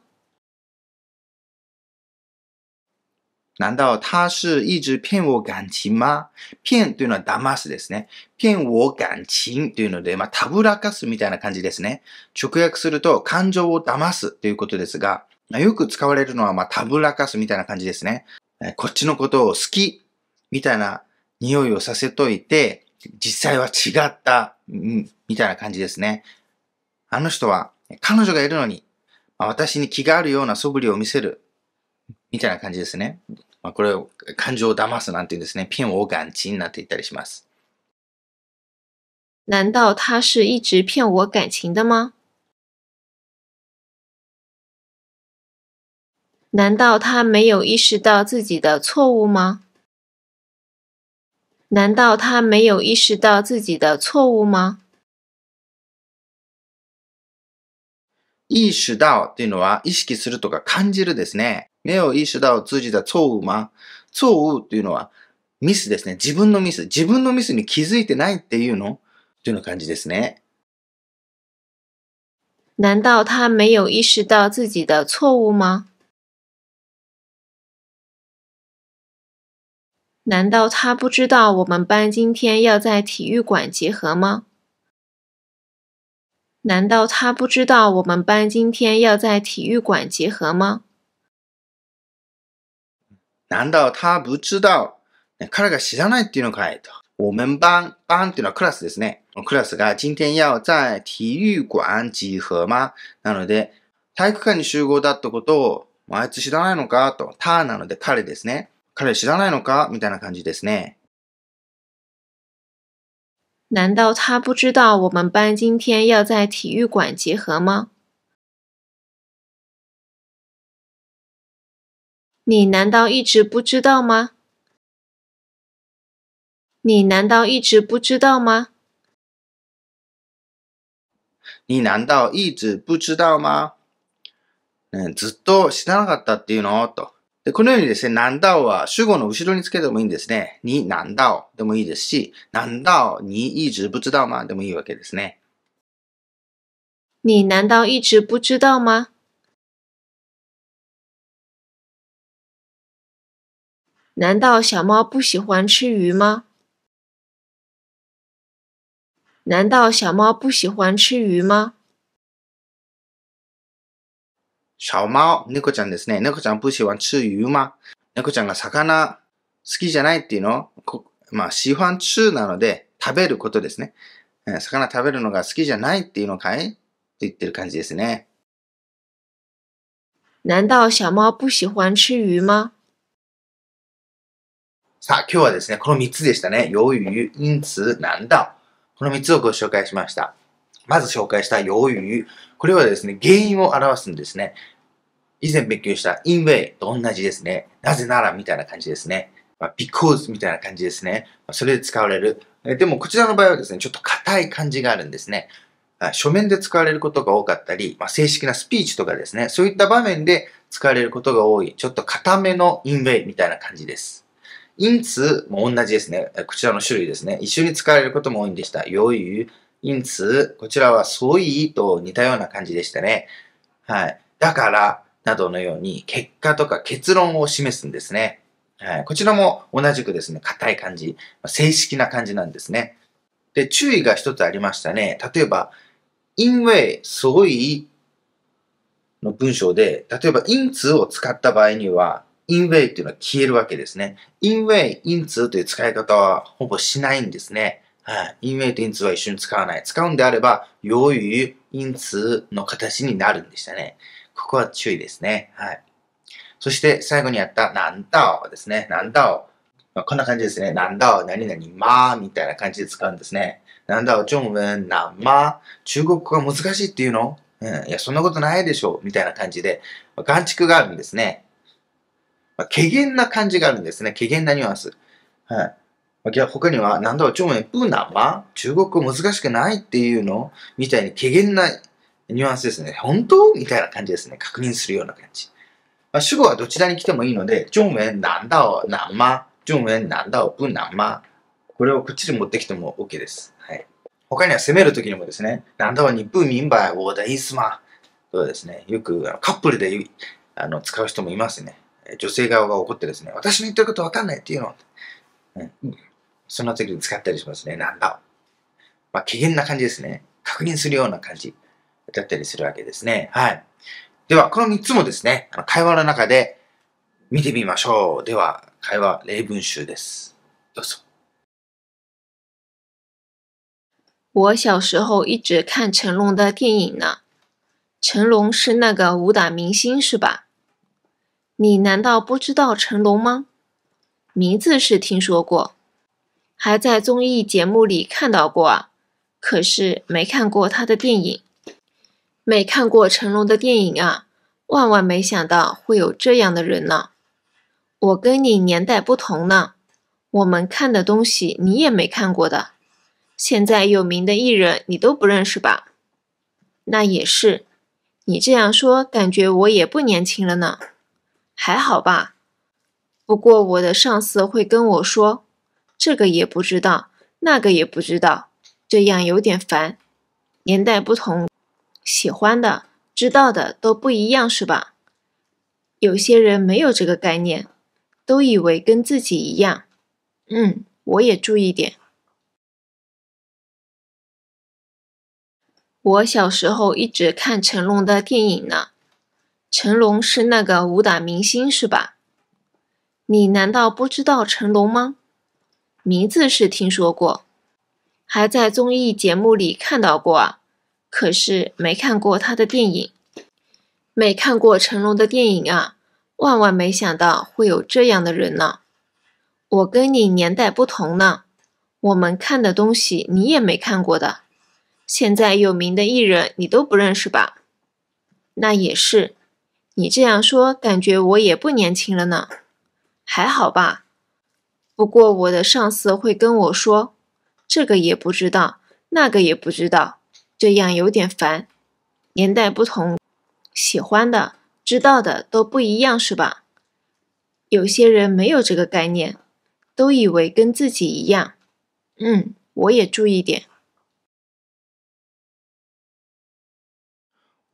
難道他是一直骗我感情吗骗というのは騙すですね。骗我感情というので、まあ、たぶらかすみたいな感じですね。直訳すると、感情を騙すということですが、よく使われるのは、まあ、たぶらかすみたいな感じですね。こっちのことを好きみたいな匂いをさせといて、実際は違った、うん、みたいな感じですね。あの人は、彼女がいるのに、私に気があるような素振りを見せる。みたいな感じですね。まあ、これを感情を騙すなんていうんですね。骗我感情なんて言ったりします。难道他是一直骗我感情的吗？难道他没有意识到自己的错误吗？难道他没有意识到自己的错误吗？意識到というのは意識するとか感じるですね。没有意识到自己的错误吗错误っていうのはミスですね。自分のミス。自分のミスに気づいてないっていうのというような感じですね。難道他没有意识到自己的错误吗？难道他不知道我们班今天要在体育馆结合吗？难道他不知道我们班今天要在体育馆集合吗？难道他不知道、ね、彼が知らないっていうのかいと。我们班、班っていうのはクラスですね。クラスが今天要在体育館集合吗なので、体育館に集合だったことを、あいつ知らないのかと。他なので彼ですね。彼知らないのかみたいな感じですね。难道他不知道我们班今天要在体育馆集合吗你难道一直不知道吗？你难道一直不知道吗？你难道一直不知道吗？ね、ずっと知らなかったっていうのと。で、このようにですね、なんだおは主語の後ろにつけてもいいんですね。になんだおでもいいですし、なんだお、に一直不知道吗でもいいわけですね。你难道一直不知道吗难道小猫不喜欢吃鱼吗？难道小猫不喜欢吃鱼吗？小猫，猫ちゃんですね。猫ちゃんはシフンチュ猫ちゃんが魚好きじゃないっていうの、まあシフンチュウなので食べることですね。魚食べるのが好きじゃないっていうのかいって言ってる感じですね。难道小猫不喜欢吃鱼吗？さあ、今日はですね、この3つでしたね。由于因此なんだ。この3つをご紹介しました。まず紹介した由于。これはですね、原因を表すんですね。以前勉強した因为と同じですね。なぜならみたいな感じですね。まあ、because みたいな感じですね。それで使われる。でも、こちらの場合はですね、ちょっと硬い感じがあるんですね。書面で使われることが多かったり、まあ、正式なスピーチとかですね、そういった場面で使われることが多い、ちょっと硬めのインウェイみたいな感じです。因此も同じですね。こちらの種類ですね。一緒に使われることも多いんでした。余裕。因此、こちらは相違と似たような感じでしたね。はい。だから、などのように結果とか結論を示すんですね。はい。こちらも同じくですね、硬い感じ、正式な感じなんですね。で、注意が一つありましたね。例えば、因为、所以の文章で、例えば、因此を使った場合には、in way っていうのは消えるわけですね。in way, into という使い方はほぼしないんですね。はい。in way と into は一緒に使わない。使うんであれば、よい into の形になるんでしたね。ここは注意ですね。はい。そして最後にやった、なんだをですね。なんだを。まあ、こんな感じですね。なんだを、何々、まあ、みたいな感じで使うんですね。なんだを、中文、なま、中国語が難しいっていうのうん、いや、そんなことないでしょみたいな感じで、眼蓄があるんですね。まあ、怪言な感じがあるんですね。怪言なニュアンス。はい。あ、他には、なんだろう、中文、プーナは中国語難しくないっていうのみたいに、怪言なニュアンスですね。本当みたいな感じですね。確認するような感じ。まあ、主語はどちらに来てもいいので、中文、なんだろう、なんま、中文、なんだろう、プーナは。これをこっちに持ってきても OK です。はい。他には攻めるときにもですね、なんだろう、日本民牌、オーダイスマ。そうですね。よくカップルであの使う人もいますね。女性側が怒ってですね、私の言ってることわかんないっていうの。うん。そんな時に使ったりしますね。なんだ。まあ、機嫌な感じですね。確認するような感じだったりするわけですね。はい。では、この3つもですね、あの会話の中で見てみましょう。では、会話例文集です。どうぞ。我小时候一直看成龙的电影呢。成龙是那个武打明星是吧？你难道不知道成龙吗？名字是听说过，还在综艺节目里看到过啊。可是没看过他的电影，没看过成龙的电影啊。万万没想到会有这样的人呢。我跟你年代不同呢，我们看的东西你也没看过的。现在有名的艺人你都不认识吧？那也是，你这样说感觉我也不年轻了呢。还好吧，不过我的上司会跟我说，这个也不知道，那个也不知道，这样有点烦。年代不同，喜欢的、知道的都不一样，是吧？有些人没有这个概念，都以为跟自己一样。嗯，我也注意点。我小时候一直看成龙的电影呢。成龙是那个武打明星是吧？你难道不知道成龙吗？名字是听说过，还在综艺节目里看到过啊。可是没看过他的电影，没看过成龙的电影啊。万万没想到会有这样的人呢。我跟你年代不同呢，我们看的东西你也没看过的。现在有名的艺人你都不认识吧？那也是。你这样说，感觉我也不年轻了呢，还好吧？不过我的上司会跟我说，这个也不知道，那个也不知道，这样有点烦。年代不同，喜欢的、知道的都不一样，是吧？有些人没有这个概念，都以为跟自己一样。嗯，我也注意点。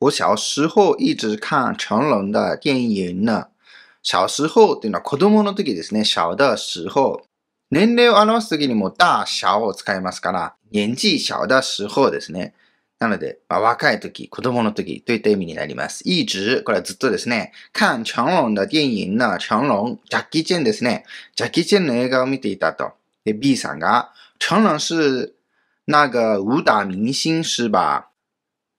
我小时候一直看成龙的电影呢。小时候っていうのは子供の時ですね。小的时候。年齢を表す時にも大小を使いますから、年纪小的时候ですね。なので、まあ、若い時、子供の時といった意味になります。一直、これはずっとですね。看成龙的电影呢。成龙、ジャッキー・チェンですね。ジャッキー・チェンの映画を見ていたと。で、B さんが、成龙是那个武打明星是吧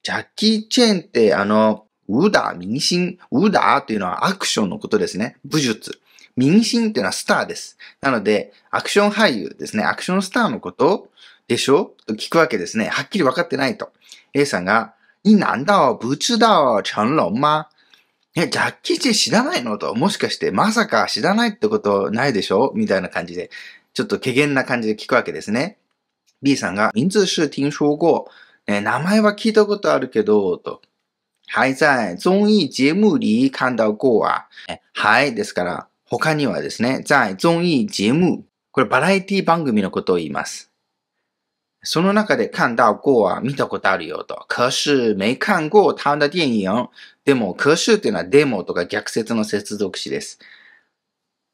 ジャッキー・チェーンってあの、ウーダー、民心、ウーダーというのはアクションのことですね。武術。民心っていうのはスターです。なので、アクション俳優ですね。アクションスターのことでしょと聞くわけですね。はっきり分かってないと。A さんが、你难道不知道成龙吗え、ジャッキー・チェン知らないのと。もしかして、まさか知らないってことないでしょみたいな感じで、ちょっと怪げな感じで聞くわけですね。B さんが、名字是听说过。ね、名前は聞いたことあるけど、と。はい在综艺节目里看到过啊。はい、ですから、他にはですね、在综艺节目。これバラエティ番組のことを言います。その中で看到过は見たことあるよと。可是没看过他的电影。でも、可是っていうのはデモとか逆説の接続詞です。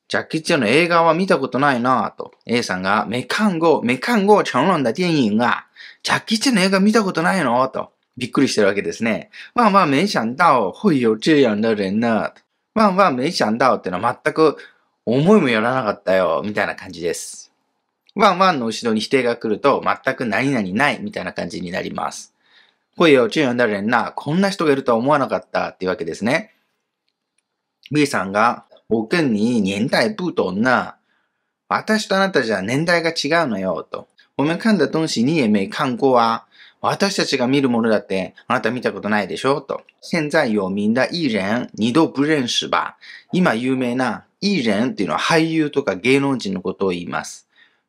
ジャッキー・チェンの映画は見たことないなぁと。A さんが、メカンゴ、メカンゴ、成論だ電影が。ジャッキー・チェンの映画見たことないのと、びっくりしてるわけですね。万万没想到会有这样的人呢。万万没想到ってのは全く思いもよらなかったよ、みたいな感じです。ワンワンの後ろに否定が来ると、全く何々ないみたいな感じになります。よ、ちゅうやんだれんな、こんな人がいるとは思わなかったっていうわけですね。B さんが、おくんに年代不同な、私とあなたじゃ年代が違うのよ、と。我们看的东西你也没看过啊。私たちが見るものだってあなた見たことないでしょと。現在有名な艺人、二度不認識吧。今有名な艺人っていうのは俳優とか芸能人のことを言います。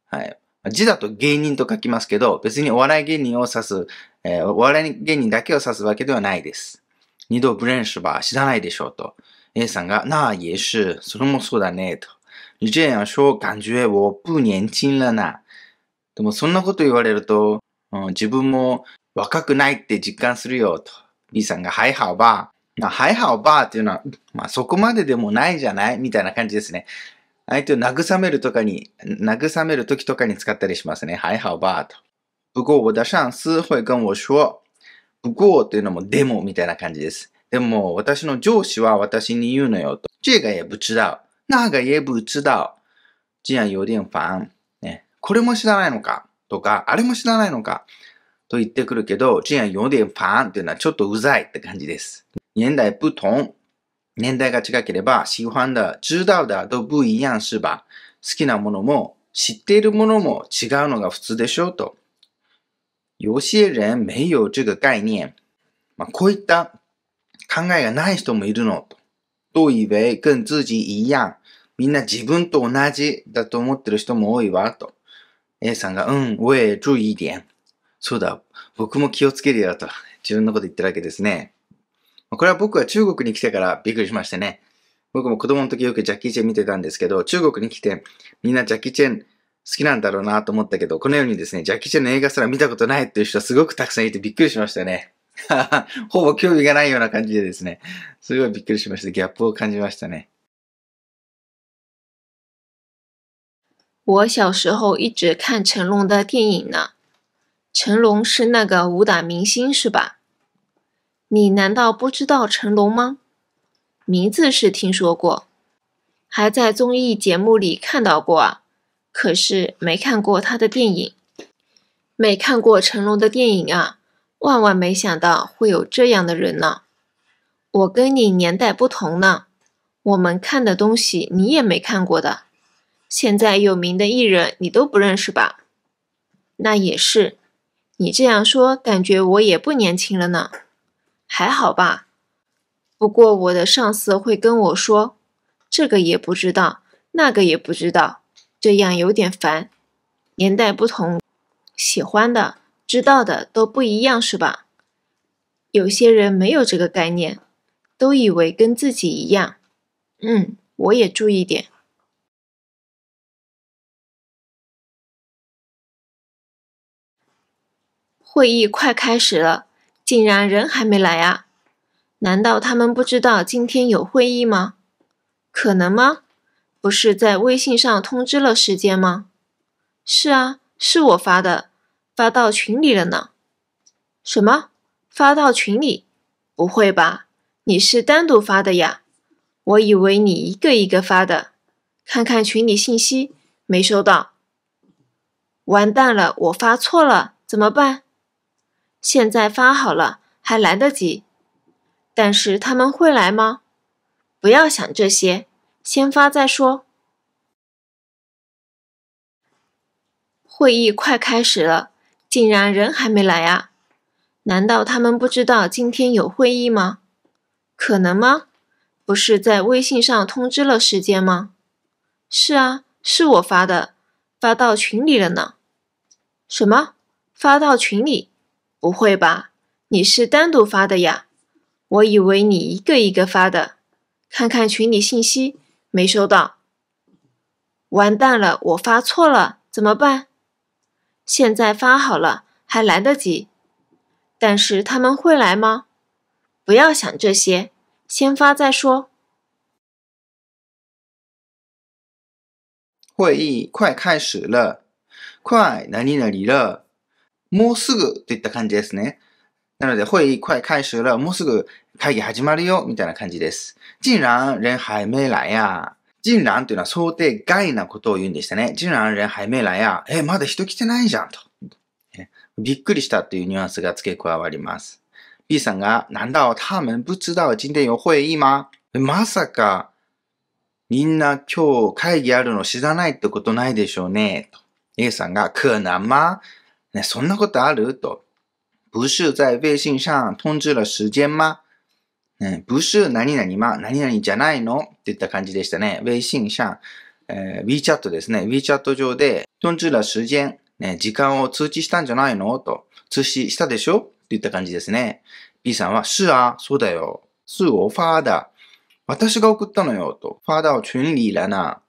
はい。字だと芸人と書きますけど、別にお笑い芸人を指す、えー、お笑い芸人だけを指すわけではないです。二度不認識吧。知らないでしょうと。A さんが、なあ、也是。それもそうだね。と。你这样说、感觉我不年轻了な。でもそんなこと言われると、うん、自分も若くないって実感するよと。B さんが、はいはおばあ。まあ、はいはおばあっていうのは、まあそこまででもないじゃないみたいな感じですね。相手を慰めるとかに、慰める時とかに使ったりしますね。はいはおばあと。不过我的上司会跟我说、不过というのもでもみたいな感じです。でも私の上司は私に言うのよと。这个也不知道。那个也不知道。这样有点烦。これも知らないのかとか、あれも知らないのかと言ってくるけど、这样有点烦っていうのはちょっとうざいって感じです。年代不同。年代が違ければ、喜欢的、知道的都不一样是吧好きなものも、知っているものも違うのが普通でしょと。有些人没有这个概念。まあ、こういった考えがない人もいるのと。都以为跟自己一样。みんな自分と同じだと思ってる人も多いわと。A さんが、うん、我え、注意点。そうだ、僕も気をつけるよと、自分のこと言ってるわけですね。これは僕は中国に来てからびっくりしましたね。僕も子供の時よくジャッキー・チェン見てたんですけど、中国に来てみんなジャッキー・チェン好きなんだろうなと思ったけど、このようにですね、ジャッキー・チェンの映画すら見たことないっていう人はすごくたくさんいてびっくりしましたね。ほぼ興味がないような感じでですね、すごいびっくりしました。ギャップを感じましたね。我小时候一直看成龙的电影呢，成龙是那个武打明星是吧？你难道不知道成龙吗？名字是听说过，还在综艺节目里看到过啊，可是没看过他的电影，没看过成龙的电影啊！万万没想到会有这样的人呢，我跟你年代不同呢，我们看的东西你也没看过的。现在有名的艺人你都不认识吧？那也是，你这样说感觉我也不年轻了呢。还好吧，不过我的上司会跟我说，这个也不知道，那个也不知道，这样有点烦。年代不同，喜欢的、知道的都不一样是吧？有些人没有这个概念，都以为跟自己一样。嗯，我也注意点。会议快开始了，竟然人还没来啊！难道他们不知道今天有会议吗？可能吗？不是在微信上通知了时间吗？是啊，是我发的，发到群里了呢。什么？发到群里？不会吧？你是单独发的呀？我以为你一个一个发的。看看群里信息，没收到。完蛋了，我发错了，怎么办？现在发好了，还来得及。但是他们会来吗？不要想这些，先发再说。会议快开始了，竟然人还没来啊！难道他们不知道今天有会议吗？可能吗？不是在微信上通知了时间吗？是啊，是我发的，发到群里了呢。什么？发到群里？不会吧？你是单独发的呀？我以为你一个一个发的。看看群里信息，没收到。完蛋了，我发错了，怎么办？现在发好了，还来得及。但是他们会来吗？不要想这些，先发再说。会议快开始了，快哪里哪里了？もうすぐといった感じですね。なので、会議快開始了、もうすぐ会議始まるよ、みたいな感じです。竟然人还没来や。竟然というのは想定外なことを言うんでしたね。竟然人还没来や。え、まだ人来てないじゃん、と。びっくりしたというニュアンスが付け加わります。B さんが、難道他们不知道今天有会議吗まさか、みんな今日会議あるの知らないってことないでしょうね。A さんが、可能吗ね、そんなことあると。不是在微信上通知了时间吗不是何々ま、何々じゃないのっていった感じでしたね。微信上、えー、WeChat ですね。WeChat 上で、通知了時間、ね、時間を通知したんじゃないのと、通知したでしょっていった感じですね。B さんは、是あ、そうだよ。是我发的。私が送ったのよ、と。ファーダを群里だな。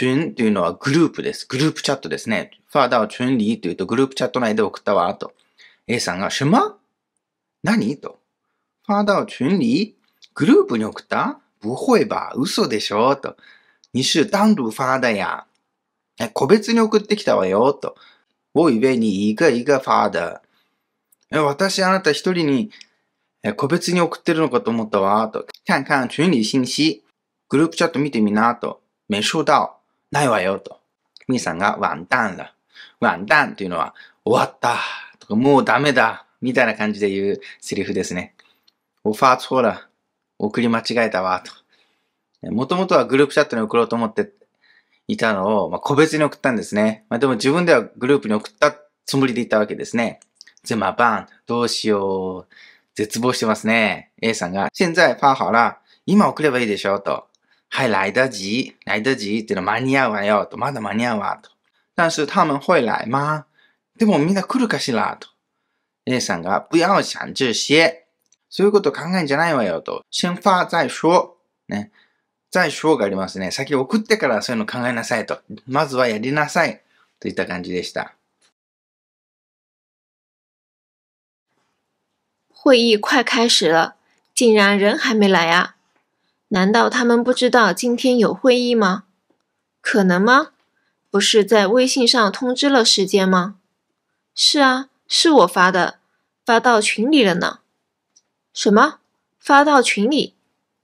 群っていうのはグループです。グループチャットですね。ファーダーチュンリーというとグループチャット内で送ったわ、と。A さんが、シュマ何と。ファーダーチュンリーグループに送った不会吧嘘でしょと。你是ァ独ダーや。個別に送ってきたわよ、と。我以为你一个一个ダー。私、あなた一人に個別に送ってるのかと思ったわ、と。看看群里信息。グループチャット見てみな、と。没收到。ないわよ、と。みーさんが、ワ完ン了。完蛋というのは終わったとかもうダメだみたいな感じで言うセリフですね。オファーツホーラー送り間違えたわと。もともとはグループチャットに送ろうと思っていたのを、まあ、個別に送ったんですね。まあ、でも自分ではグループに送ったつもりでいたわけですね。ズマバン、どうしよう。絶望してますね。A さんが、現在ファーハラ、今送ればいいでしょと。はい、ライダーー、ジライダージーっていうの間に合うわよ。と。まだ間に合うわ。と。但是他们会来吗でもみんな来るかしらと。A さんが、不要想这些。そういうこと考えんじゃないわよと。先发再说。ね。再说がありますね。先送ってからそういうの考えなさいと。まずはやりなさい。といった感じでした。会议快开始了，竟然人还没来啊？难道他们不知道今天有会议吗？可能吗？不是在微信上通知了时间吗？是啊，是我发的，发到群里了呢。什么？发到群里？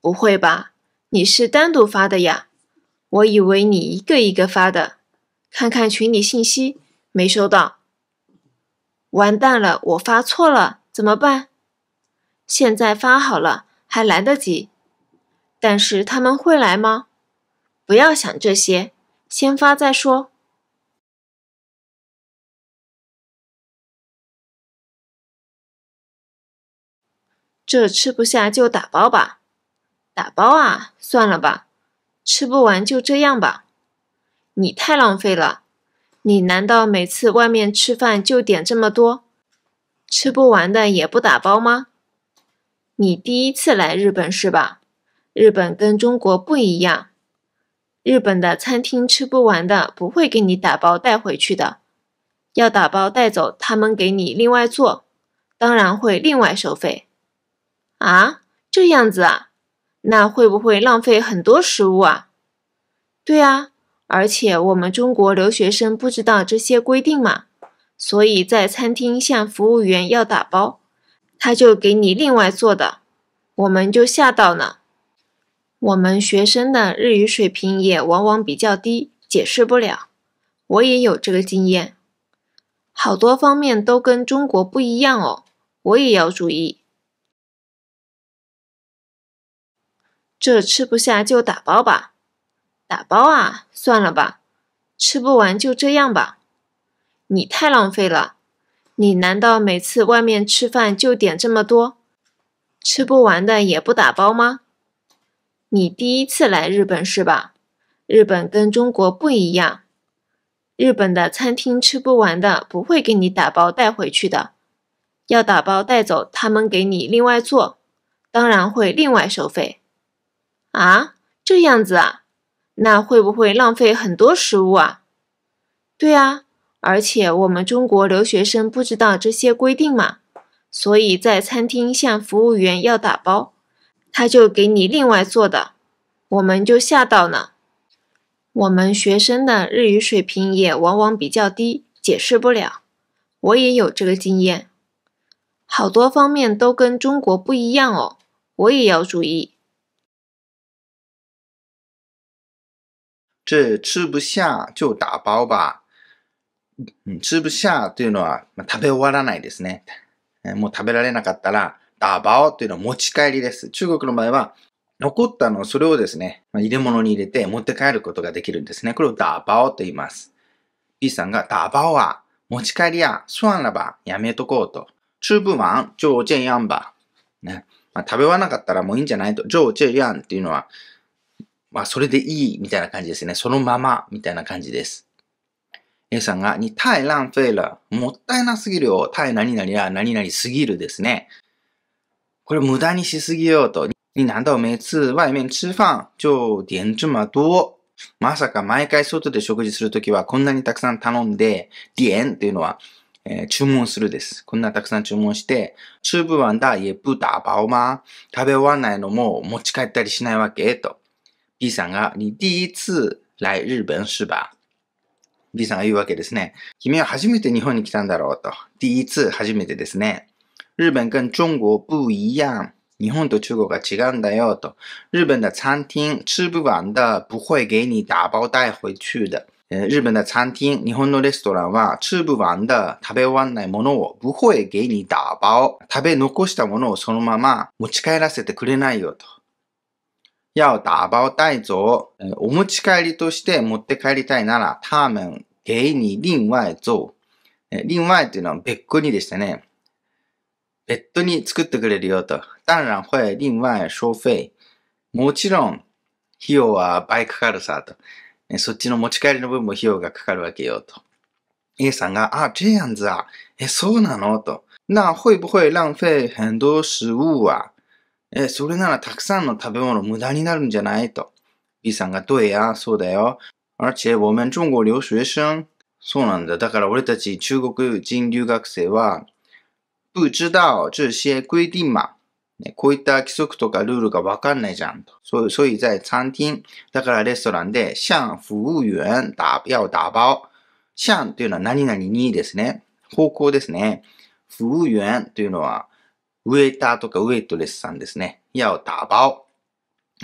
不会吧？你是单独发的呀？我以为你一个一个发的。看看群里信息，没收到。完蛋了，我发错了，怎么办？现在发好了，还来得及。但是他们会来吗？不要想这些。先发再说。这吃不下就打包吧。打包啊？算了吧。吃不完就这样吧。你太浪费了。你难道每次外面吃饭就点这么多，吃不完的也不打包吗？你第一次来日本是吧？日本跟中国不一样。日本的餐厅吃不完的不会给你打包带回去的，要打包带走，他们给你另外做，当然会另外收费。啊，这样子啊，那会不会浪费很多食物啊？对啊，而且我们中国留学生不知道这些规定嘛，所以在餐厅向服务员要打包，他就给你另外做的，我们就吓到了。我们学生的日语水平也往往比较低，解释不了。我也有这个经验，好多方面都跟中国不一样哦。我也要注意。这吃不下就打包吧。打包啊？算了吧。吃不完就这样吧。你太浪费了。你难道每次外面吃饭就点这么多，吃不完的也不打包吗？你第一次来日本是吧？日本跟中国不一样，日本的餐厅吃不完的不会给你打包带回去的，要打包带走他们给你另外做，当然会另外收费。啊，这样子啊？那会不会浪费很多食物啊？对啊，而且我们中国留学生不知道这些规定嘛，所以在餐厅向服务员要打包。他就给你另外做的，我们就吓到了。我们学生的日语水平也往往比较低，解释不了。我也有这个经验，好多方面都跟中国不一样哦。我也要注意。这吃不下就打包吧。你吃不下对のは食べ終わらないですね。もう食べられなかったら。あ、バオっていうのは持ち帰りです。中国の場合は、残ったのをそれをですね、入れ物に入れて持って帰ることができるんですね。これをダーバオと言います。B さんがダーバオは持ち帰りや、そならばやめとこうと。吃不完就这样吧。ね。まあ、食べ終わなかったらもういいんじゃないと。就这ンっていうのは、まあ、それでいいみたいな感じですね。そのままみたいな感じです。A さんが、に、太浪费了。もったいなすぎるよ。太何々や何々すぎるですね。これ無駄にしすぎようと。你难道每次外面吃饭就点这么多まさか毎回外で食事するときはこんなにたくさん頼んで、点っていうのは、えー、注文するです。こんなたくさん注文して、吃不完だ、也不打包吗食べ終わらないのも持ち帰ったりしないわけと。B さんが、你第一次来日本是吧 ?B さんが言うわけですね。君は初めて日本に来たんだろうと。第一次初めてですね。日本跟中国不一样。日本と中国が違うんだよと。日本的餐厅吃不完的不会给你打包带回去的。日本的餐厅、日本のレストランは吃不完的食べ終わんないものを不会给你打包。食べ残したものをそのまま持ち帰らせてくれないよと。要打包带走。お持ち帰りとして持って帰りたいなら、他们给你另外走。另外っていうのは別個にでしたね。別途に作ってくれるよと。当然会另外消費。もちろん、費用は倍かかるさと。そっちの持ち帰りの分も費用がかかるわけよと。A さんが、あ、这样子啊。え、そうなのと。那会不会浪费很多食物啊え、それならたくさんの食べ物無駄になるんじゃないと。B さんが、对呀、そうだよ。而且我们中国留学生。そうなんだ。だから俺たち中国人留学生は、不知道这些规定嘛。ね、こういった規則とかルールがわかんないじゃんと。所以、所以在餐厅、だからレストランで、向服务员打、要打包。向というのは何々にですね。方向ですね。服务员というのは、ウェイターとかウェイトレスさんですね。要打包。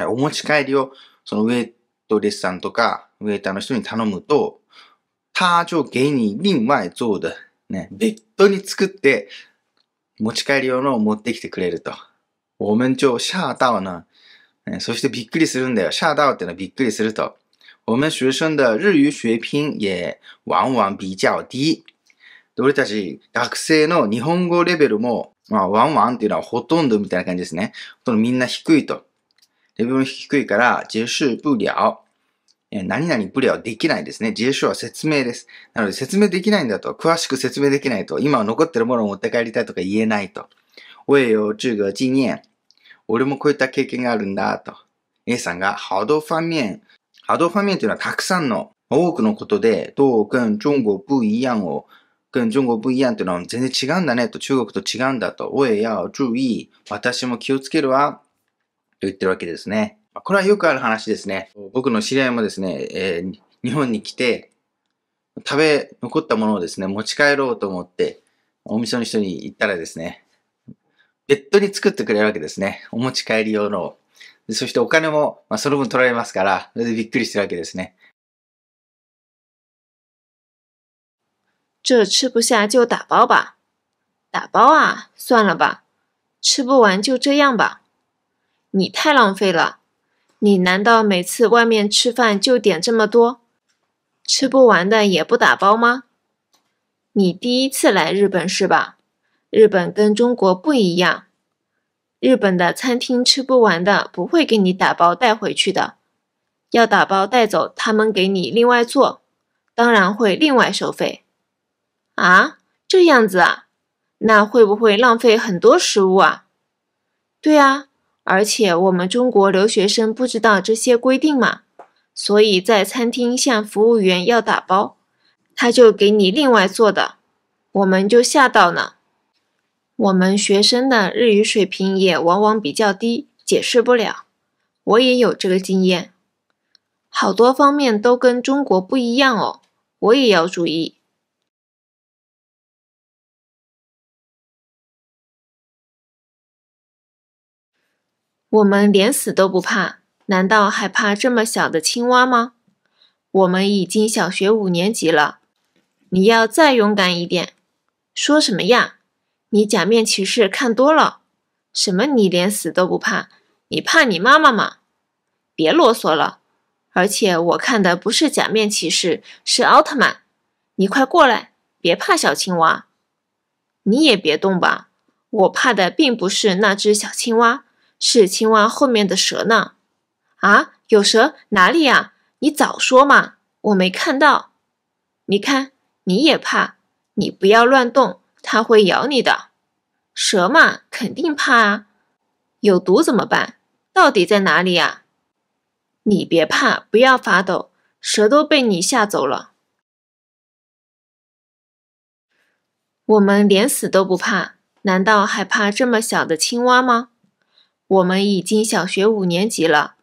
お持ち帰りを、そのウェイトレスさんとか、ウェイターの人に頼むと、他就给你另外做的、ね、別途に作って持ち帰り用のを持ってきてくれると。我们就下到呢。そしてびっくりするんだよ。下到ってのはびっくりすると。我们学生的日语学品也往往比较低。俺たち学生の日本語レベルも、まあ、ワンワンっていうのはほとんどみたいな感じですね。ほとんどみんな低いと。レベルも低いから、解释不了。何々プレイはできないですね。事例書は説明です。なので説明できないんだと、詳しく説明できないと、今残ってるものを持って帰りたいとか言えないと。我也有这个经验。俺もこういった経験があるんだと。A さんが、好多方面。ァミ方面というのはたくさんの、多くのことで、どう跟中国不一样を、跟中国不一样というのは全然違うんだねと、中国と違うんだと。我也要注意。私も気をつけるわ。と言ってるわけですね。これはよくある話ですね。僕の知り合いもですね、えー、日本に来て、食べ残ったものをですね、持ち帰ろうと思って、お店の人に行ったらですね、ベッドに作ってくれるわけですね。お持ち帰り用の。そしてお金も、まあ、その分取られますから、それでびっくりしてるわけですね。这吃不下就打包吧。打包啊，算了吧。吃不完就这样吧。你太浪费了。你难道每次外面吃饭就点这么多，吃不完的也不打包吗？你第一次来日本是吧？日本跟中国不一样，日本的餐厅吃不完的不会给你打包带回去的，要打包带走他们给你另外做，当然会另外收费。啊，这样子啊，那会不会浪费很多食物啊？对啊。而且我们中国留学生不知道这些规定嘛，所以在餐厅向服务员要打包，他就给你另外做的，我们就吓到了。我们学生的日语水平也往往比较低，解释不了。我也有这个经验，好多方面都跟中国不一样哦，我也要注意。我们连死都不怕，难道还怕这么小的青蛙吗？我们已经小学五年级了，你要再勇敢一点。说什么呀？你假面骑士看多了？什么？你连死都不怕？你怕你妈妈吗？别啰嗦了。而且我看的不是假面骑士，是奥特曼。你快过来，别怕小青蛙。你也别动吧。我怕的并不是那只小青蛙。是青蛙后面的蛇呢？啊，有蛇哪里呀？你早说嘛，我没看到。你看，你也怕，你不要乱动，它会咬你的。蛇嘛，肯定怕啊。有毒怎么办？到底在哪里呀？你别怕，不要发抖，蛇都被你吓走了。我们连死都不怕，难道还怕这么小的青蛙吗？我们已经小学五年级了，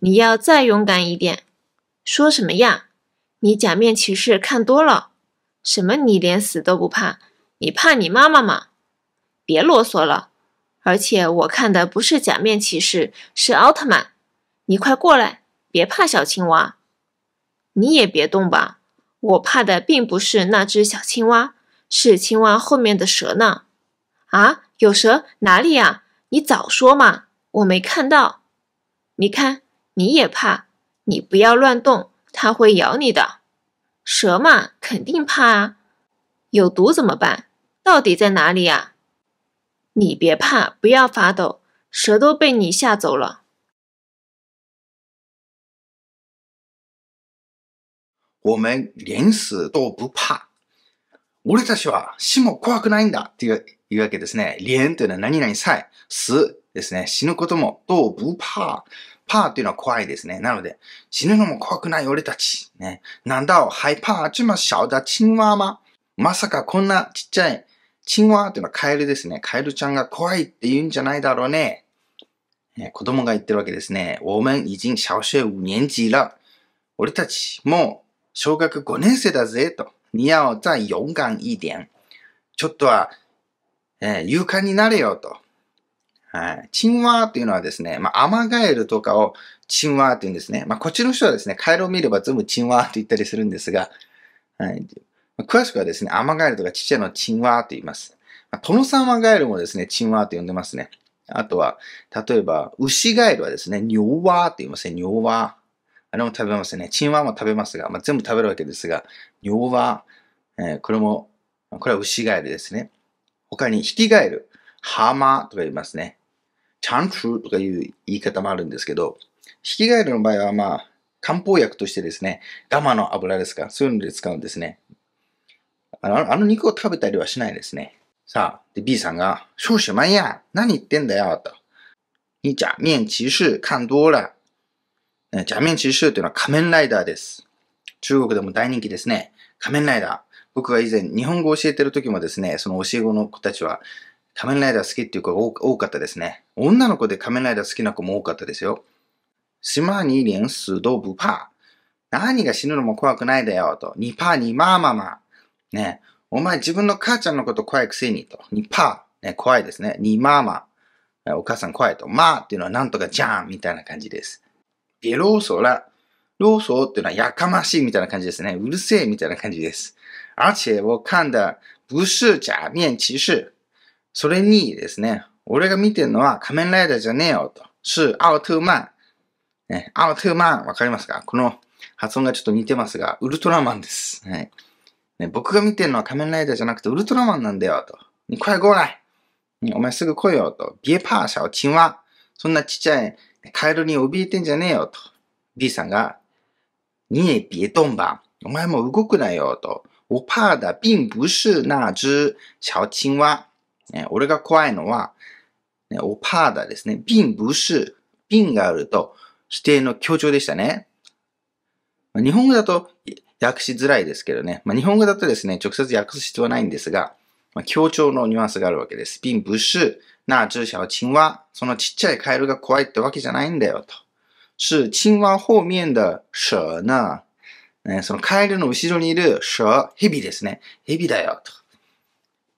你要再勇敢一点。说什么呀？你假面骑士看多了？什么？你连死都不怕？你怕你妈妈吗？别啰嗦了。而且我看的不是假面骑士，是奥特曼。你快过来，别怕小青蛙。你也别动吧。我怕的并不是那只小青蛙，是青蛙后面的蛇呢。啊，有蛇？哪里呀？你早说嘛！我没看到。你看，你也怕，你不要乱动，它会咬你的。蛇嘛，肯定怕啊。有毒怎么办？到底在哪里呀？你别怕，不要发抖，蛇都被你吓走了。我们临死都不怕。我们是说，死么，恐怖ないんだっていう。いうわけですね。リエンというのは何々さえ、すですね。死ぬことも、と、ブパー。パーというのは怖いですね。なので、死ぬのも怖くない俺たち。ね。なんだお、ハイパー、ちましゃうだ、チンワーマ。まさかこんなちっちゃい、チンワーというのはカエルですね。カエルちゃんが怖いって言うんじゃないだろうね。ね子供が言ってるわけですね。我们已经小学5年级了。俺たち、もう、小学5年生だぜ、と。你要再勇敢一点。ちょっとは、えー、勇敢になれよと。はい。チンワーというのはですね、まあ、アマガエルとかをチンワーって言うんですね。まあ、こっちの人はですね、カエルを見れば全部チンワーと言ったりするんですが、はい。詳しくはですね、アマガエルとかちっちゃいのチンワーと言います。まあ、トノサマガエルもですね、チンワーと呼んでますね。あとは、例えば、牛ガエルはですね、ニョワーと言いますね、ニョワー。あれも食べますね。チンワーも食べますが、まあ、全部食べるわけですが、ニョワー、えー、これも、これは牛ガエルですね。他に、ヒキガエル、ハマとか言いますね。チャンフとかいう言い方もあるんですけど、ヒキガエルの場合は、まあ、漢方薬としてですね、ガマの油ですか、そういうので使うんですね。あのあの肉を食べたりはしないですね。さあ、で、B さんが、少子まんや、何言ってんだよ、と。に假面騎士、看多了。假面騎士というのは仮面ライダーです。中国でも大人気ですね。仮面ライダー。僕が以前、日本語を教えてる時もですね、その教え子の子たちは、仮面ライダー好きっていう子が多かったですね。女の子で仮面ライダー好きな子も多かったですよ。島に連死都不怕。何が死ぬのも怖くないだよ、と。にぱにまあまあまあ。ね。お前自分の母ちゃんのこと怖いくせに、と。にぱ。ね、怖いですね。にまあまあ。お母さん怖いと。まーっていうのはなんとかじゃんみたいな感じです。ゲローソラ。ローソーっていうのはやかましいみたいな感じですね。うるせえみたいな感じです。而且我看的不是假面騎士。それにですね、俺が見てるのは仮面ライダーじゃねえよと。是アウトマン。ね、アウトマン、わかりますかこの発音がちょっと似てますが、ウルトラマンです。はい。ね、僕が見てるのは仮面ライダーじゃなくてウルトラマンなんだよと。你快过来。お前すぐ来いよと。别怕、小青蛙。そんなちっちゃいカエルに怯えてんじゃねえよと。B さんが、にえ、别動吧。お前も動くなよと。我怕的并不是那只小青蛙。え俺が怖いのは、ね、おパーだですね。瓶不是。瓶があると指定の強調でしたね。まあ、日本語だと訳しづらいですけどね。まあ、日本語だとですね、直接訳す必要はないんですが、まあ、強調のニュアンスがあるわけです。并不是。那只小青蛙。そのちっちゃいカエルが怖いってわけじゃないんだよと。是青蛙方面的蛇呢。ね、そのカエルの後ろにいる、しょ、蛇ですね。蛇だよ、と。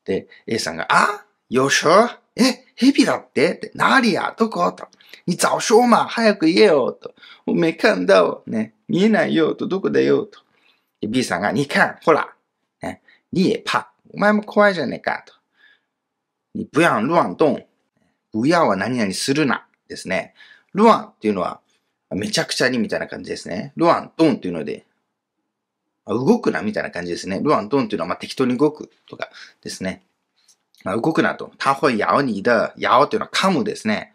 で、A さんが、あよしょえ蛇だってって、なりや、どこと你早说ま、早く言えよ、と。おめかんだお、ね。見えないよ、と、どこだよ、と。B さんが、にかん、ほら。ね、に也ぱ。お前も怖いじゃねえか、と。に、ぶやん、ル不ン、ドン。ぶやは何々するな。ですね。ルアンっていうのは、めちゃくちゃにみたいな感じですね。ルアン、ドンっていうので、まあ、動くなみたいな感じですね。ルアンドンというのはまあ適当に動くとかですね。まあ、動くなと。他会咬你的。っというのは噛むですね。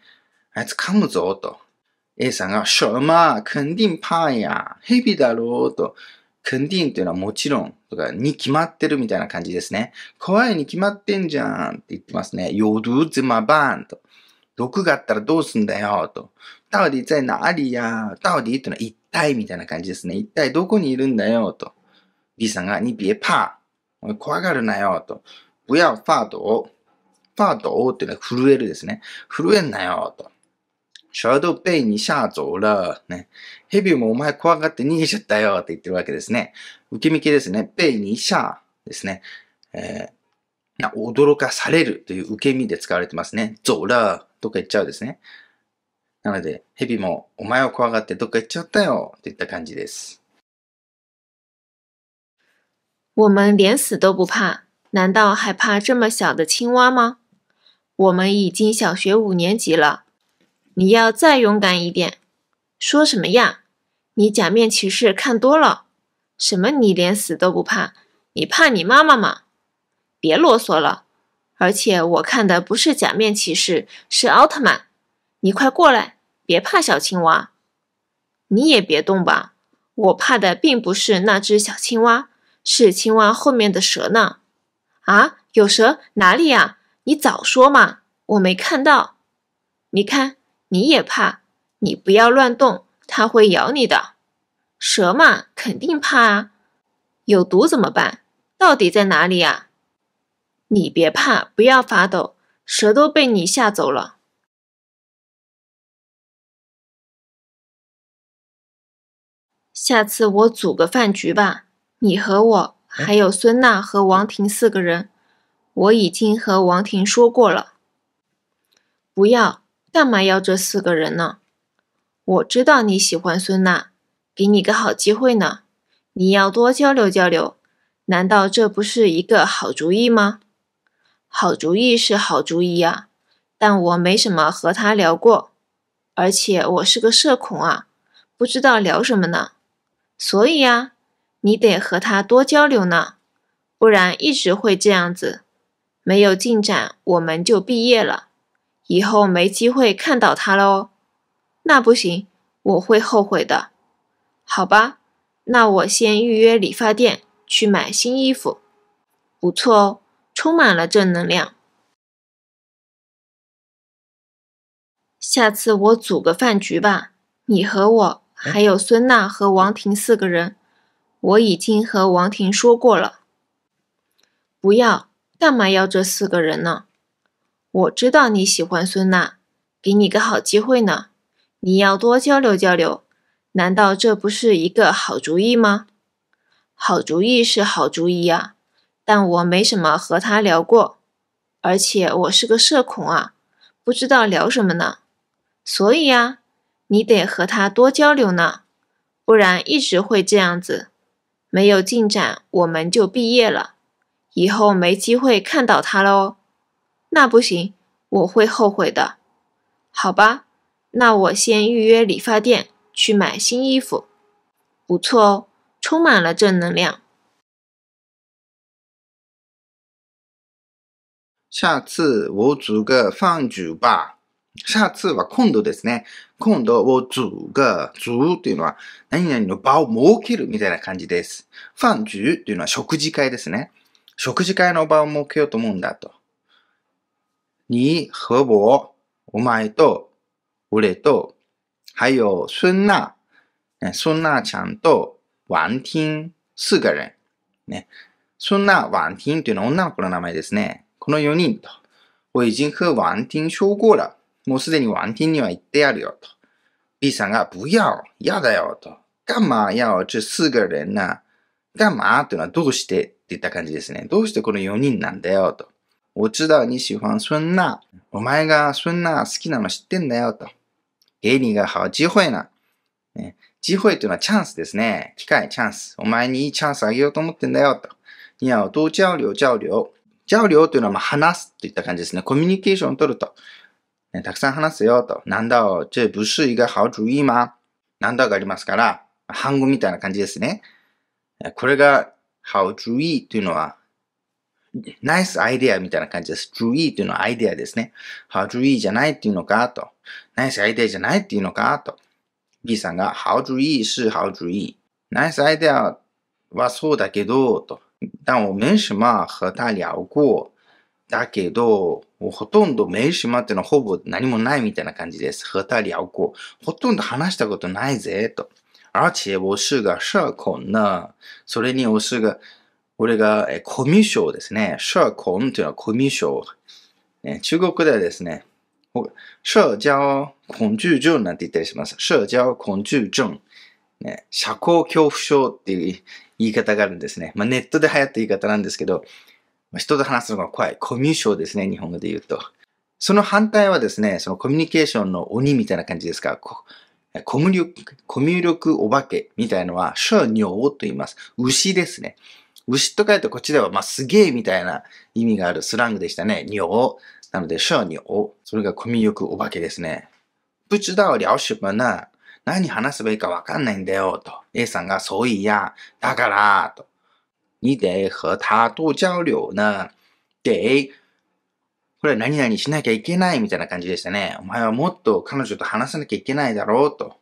あいつ噛むぞと。A さんが、什么肯定ンや。蛇だろうと。肯定というのはもちろんとかに決まってるみたいな感じですね。怖いに決まってんじゃんって言ってますね。どずまばんと。毒があったらどうすんだよと。到底在哪里や。到っというのは一体みたいな感じですね。一体どこにいるんだよと。B さんが、に别怕。怖がるなよ、と。不要发抖。发抖っていうのは震えるですね。震えんなよ、と。イに被你吓走了。ね。蛇もお前怖がって逃げちゃったよって言ってるわけですね。受け身系ですね。被你吓ですね。えー、驚かされるという受け身で使われてますね。走了とか言っちゃうですね。なので、蛇もお前を怖がってどっか行っちゃったよって言った感じです。我们连死都不怕，难道还怕这么小的青蛙吗？我们已经小学五年级了，你要再勇敢一点。说什么呀？你假面骑士看多了？什么？你连死都不怕？你怕你妈妈吗？别啰嗦了。而且我看的不是假面骑士，是奥特曼。你快过来，别怕小青蛙。你也别动吧。我怕的并不是那只小青蛙。是青蛙后面的蛇呢？啊，有蛇哪里呀？你早说嘛，我没看到。你看，你也怕，你不要乱动，它会咬你的。蛇嘛，肯定怕啊。有毒怎么办？到底在哪里呀？你别怕，不要发抖，蛇都被你吓走了。下次我组个饭局吧。你和我还有孙娜和王婷四个人，我已经和王婷说过了。不要，干嘛要这四个人呢？我知道你喜欢孙娜，给你个好机会呢。你要多交流交流，难道这不是一个好主意吗？好主意是好主意啊，但我没什么和他聊过，而且我是个社恐啊，不知道聊什么呢。所以呀。你得和他多交流呢，不然一直会这样子，没有进展，我们就毕业了，以后没机会看到他了哦。那不行，我会后悔的。好吧，那我先预约理发店，去买新衣服。不错哦，充满了正能量。下次我组个饭局吧，你和我，还有孙娜和王婷四个人。我已经和王婷说过了，不要干嘛要这四个人呢？我知道你喜欢孙娜，给你个好机会呢，你要多交流交流，难道这不是一个好主意吗？好主意是好主意啊，但我没什么和他聊过，而且我是个社恐啊，不知道聊什么呢，所以呀，你得和他多交流呢，不然一直会这样子。没有进展，我们就毕业了，以后没机会看到他了哦。那不行，我会后悔的。好吧，那我先预约理发店，去买新衣服。不错哦，充满了正能量。下次我组个饭局吧。シャツは今度ですね。今度をずが、ずっていうのは、何々の場を設けるみたいな感じです。ファンジュっていうのは食事会ですね。食事会の場を設けようと思うんだと。に、和我、お前と、俺と、还有、孙すんなちゃんと、ワンティン、四个人。ね。ティンっというのは女の子の名前ですね。この4人と。我已经和ィン说过了。もうすでにワンティンには言ってあるよと。B さんが、不要、嫌だよと。干嘛要这四个人な。干嘛というのはどうしてって言った感じですね。どうしてこの4人なんだよと。我知道你喜欢んな、お前がんな好きなの知ってんだよと。给你が好机会な。ね、機会というのはチャンスですね。機会、チャンス。お前にいいチャンスあげようと思ってんだよと。你要多交流、交流。交流というのはまあ話すといった感じですね。コミュニケーションを取ると。ね、たくさん話すよと。なんだお、这不是一个好主意吗なんだがありますから、半語みたいな感じですね。これが、how 主意というのは、ナイスアイデアみたいな感じです。主意というのはアイデアですね。how 主意じゃないっていうのかと。ナイスアイデアじゃないっていうのかと。B さんが、how 主意是 how 主意。ナイスアイデアはそうだけど、と。但我们什么和他聊过。だけど、もうほとんどメール島ってのはほぼ何もないみたいな感じです。和他聊过。ほとんど話したことないぜ、と。而且我是が社婚な。それに我是が、俺がコミュ障ですね。社婚っていうのはコミュ障。中国ではですね、社交恐惧症なんて言ったりします。社交恐惧症。社交恐怖症っていう言い方があるんですね。まあ、ネットで流行った言い方なんですけど、人と話すのが怖い。コミュ障ですね、日本語で言うと。その反対はですね、そのコミュニケーションの鬼みたいな感じですから、コミュ力、コミュ力お化けみたいのは、諸尿と言います。牛ですね。牛と書いてこっちでは、まあ、すげえみたいな意味があるスラングでしたね。尿。なので、諸尿。それがコミュ力お化けですね。不知道シ什么な。何話せばいいかわかんないんだよ、と。A さんが、そういや、だから、と。你得和他多交流呢。で、これは何々しなきゃいけないみたいな感じでしたね。お前はもっと彼女と話さなきゃいけないだろうと。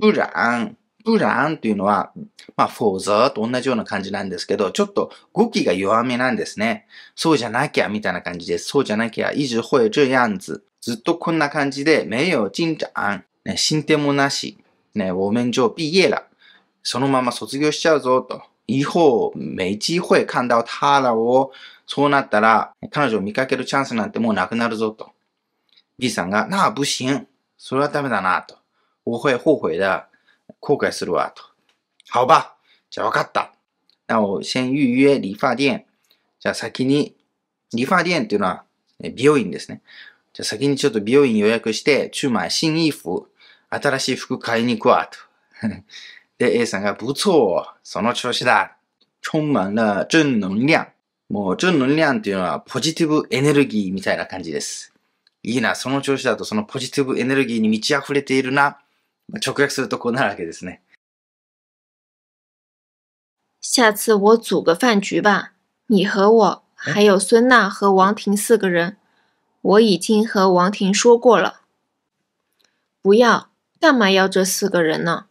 不ラン。然ランというのは、まあ、フォーザーと同じような感じなんですけど、ちょっと語気が弱めなんですね。そうじゃなきゃみたいな感じです。そうじゃなきゃ、一直会这样子。ずっとこんな感じで、名誉ゃ展。ね、進展もなし。ね、我们就毕业了。そのまま卒業しちゃうぞと。以后没机会看到他らを、そうなったら彼女を見かけるチャンスなんてもうなくなるぞと。B さんが、なあ、不行。それはダメだなと。我会後悔だ。後悔するわと。好吧。じゃあ分かった。なお、先预約理发店。じゃあ先に、理发店っていうのは美容院ですね。じゃあ先にちょっと美容院予約して、去买新衣服。新しい服買いに行くわと。A A 三个不错，什么出息的，充满了正能量。もう正能量っていうのはポジティブエネルギーみたいな感じです。いいな、その調子だとそのポジティブエネルギーに満ち溢れているな。直訳するとこうなるわけですね。下次我组个饭局吧。你和我、还有孙娜和王婷四个人。我已经和王婷说过了。不要、干嘛要这四个人呢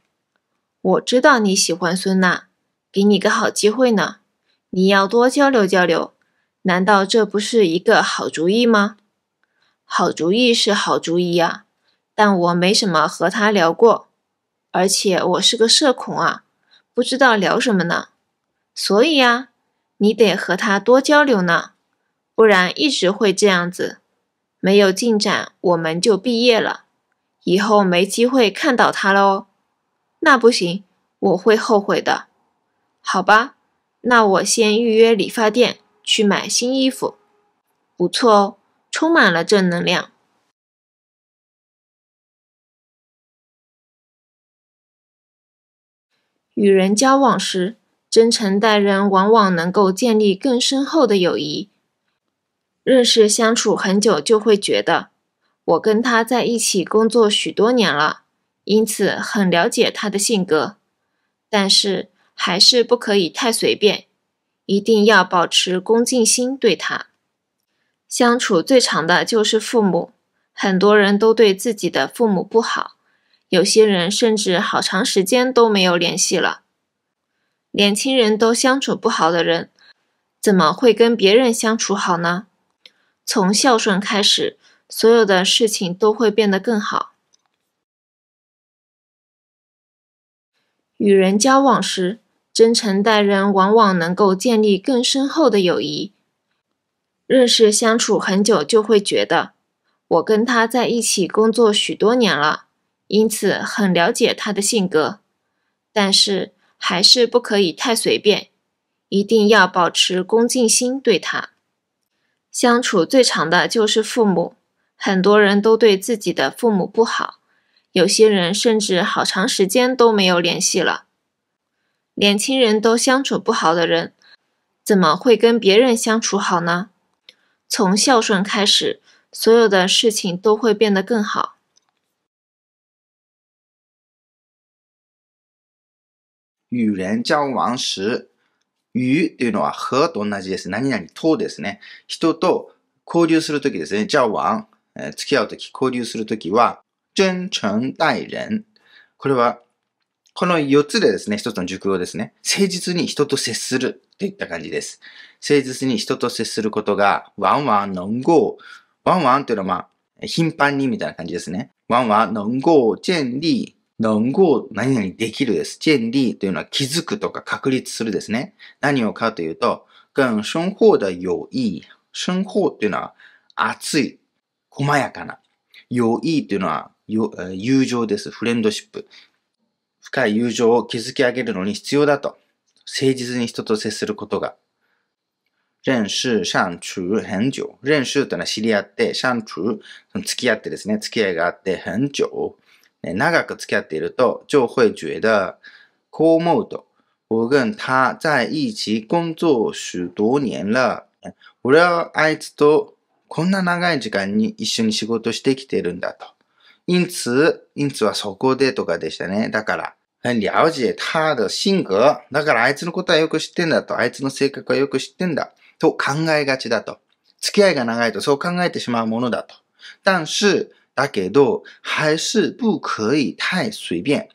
我知道你喜欢孙娜，给你个好机会呢。你要多交流交流，难道这不是一个好主意吗？好主意是好主意啊，但我没什么和他聊过，而且我是个社恐啊，不知道聊什么呢。所以呀，你得和他多交流呢，不然一直会这样子，没有进展，我们就毕业了，以后没机会看到他喽。那不行，我会后悔的。好吧，那我先预约理发店，去买新衣服。不错哦，充满了正能量。与人交往时，真诚待人，往往能够建立更深厚的友谊。认识相处很久，就会觉得我跟他在一起工作许多年了。因此很了解他的性格，但是还是不可以太随便，一定要保持恭敬心对他。相处最长的就是父母，很多人都对自己的父母不好，有些人甚至好长时间都没有联系了。年轻人都相处不好的人，怎么会跟别人相处好呢？从孝顺开始，所有的事情都会变得更好。与人交往时，真诚待人往往能够建立更深厚的友谊。认识相处很久，就会觉得我跟他在一起工作许多年了，因此很了解他的性格。但是还是不可以太随便，一定要保持恭敬心对他。相处最长的就是父母，很多人都对自己的父母不好。有些人甚至好长时间都没有联系了。年轻人都相处不好的人，怎么会跟别人相处好呢？从孝顺开始，所有的事情都会变得更好。与人交往时，与というのは和と同じです。とですね。人と交流するときですね。交往、付き合うとき、交流するときは。真诚待人。これは、この4つでですね、一つの熟語ですね。誠実に人と接するっていった感じです。誠実に人と接することが、ワンワンのんごワンワンというのは、まあ、頻繁にみたいな感じですね。ワンワンのんご建立、能ご何々できるです。建立というのは気づくとか確立するですね。何をかというと、更生活的有意。生活というのは熱い、細やかな。有意というのは友情です。フレンドシップ。深い友情を築き上げるのに必要だと。誠実に人と接することが。練習、相处、很久。練習というのは知り合って、相处、その付き合ってですね、付き合いがあって、很久。ね、長く付き合っていると、就会觉得、こう思うと。我跟他在一起工作许多年了。俺はあいつとこんな長い時間に一緒に仕事してきてるんだと。因此、因此はそこでとかでしたね。だから、了解他的性格。だからあいつのことはよく知ってんだと。あいつの性格はよく知ってんだ。と考えがちだと。付き合いが長いとそう考えてしまうものだと。但是、だけど、还是不可以太随便。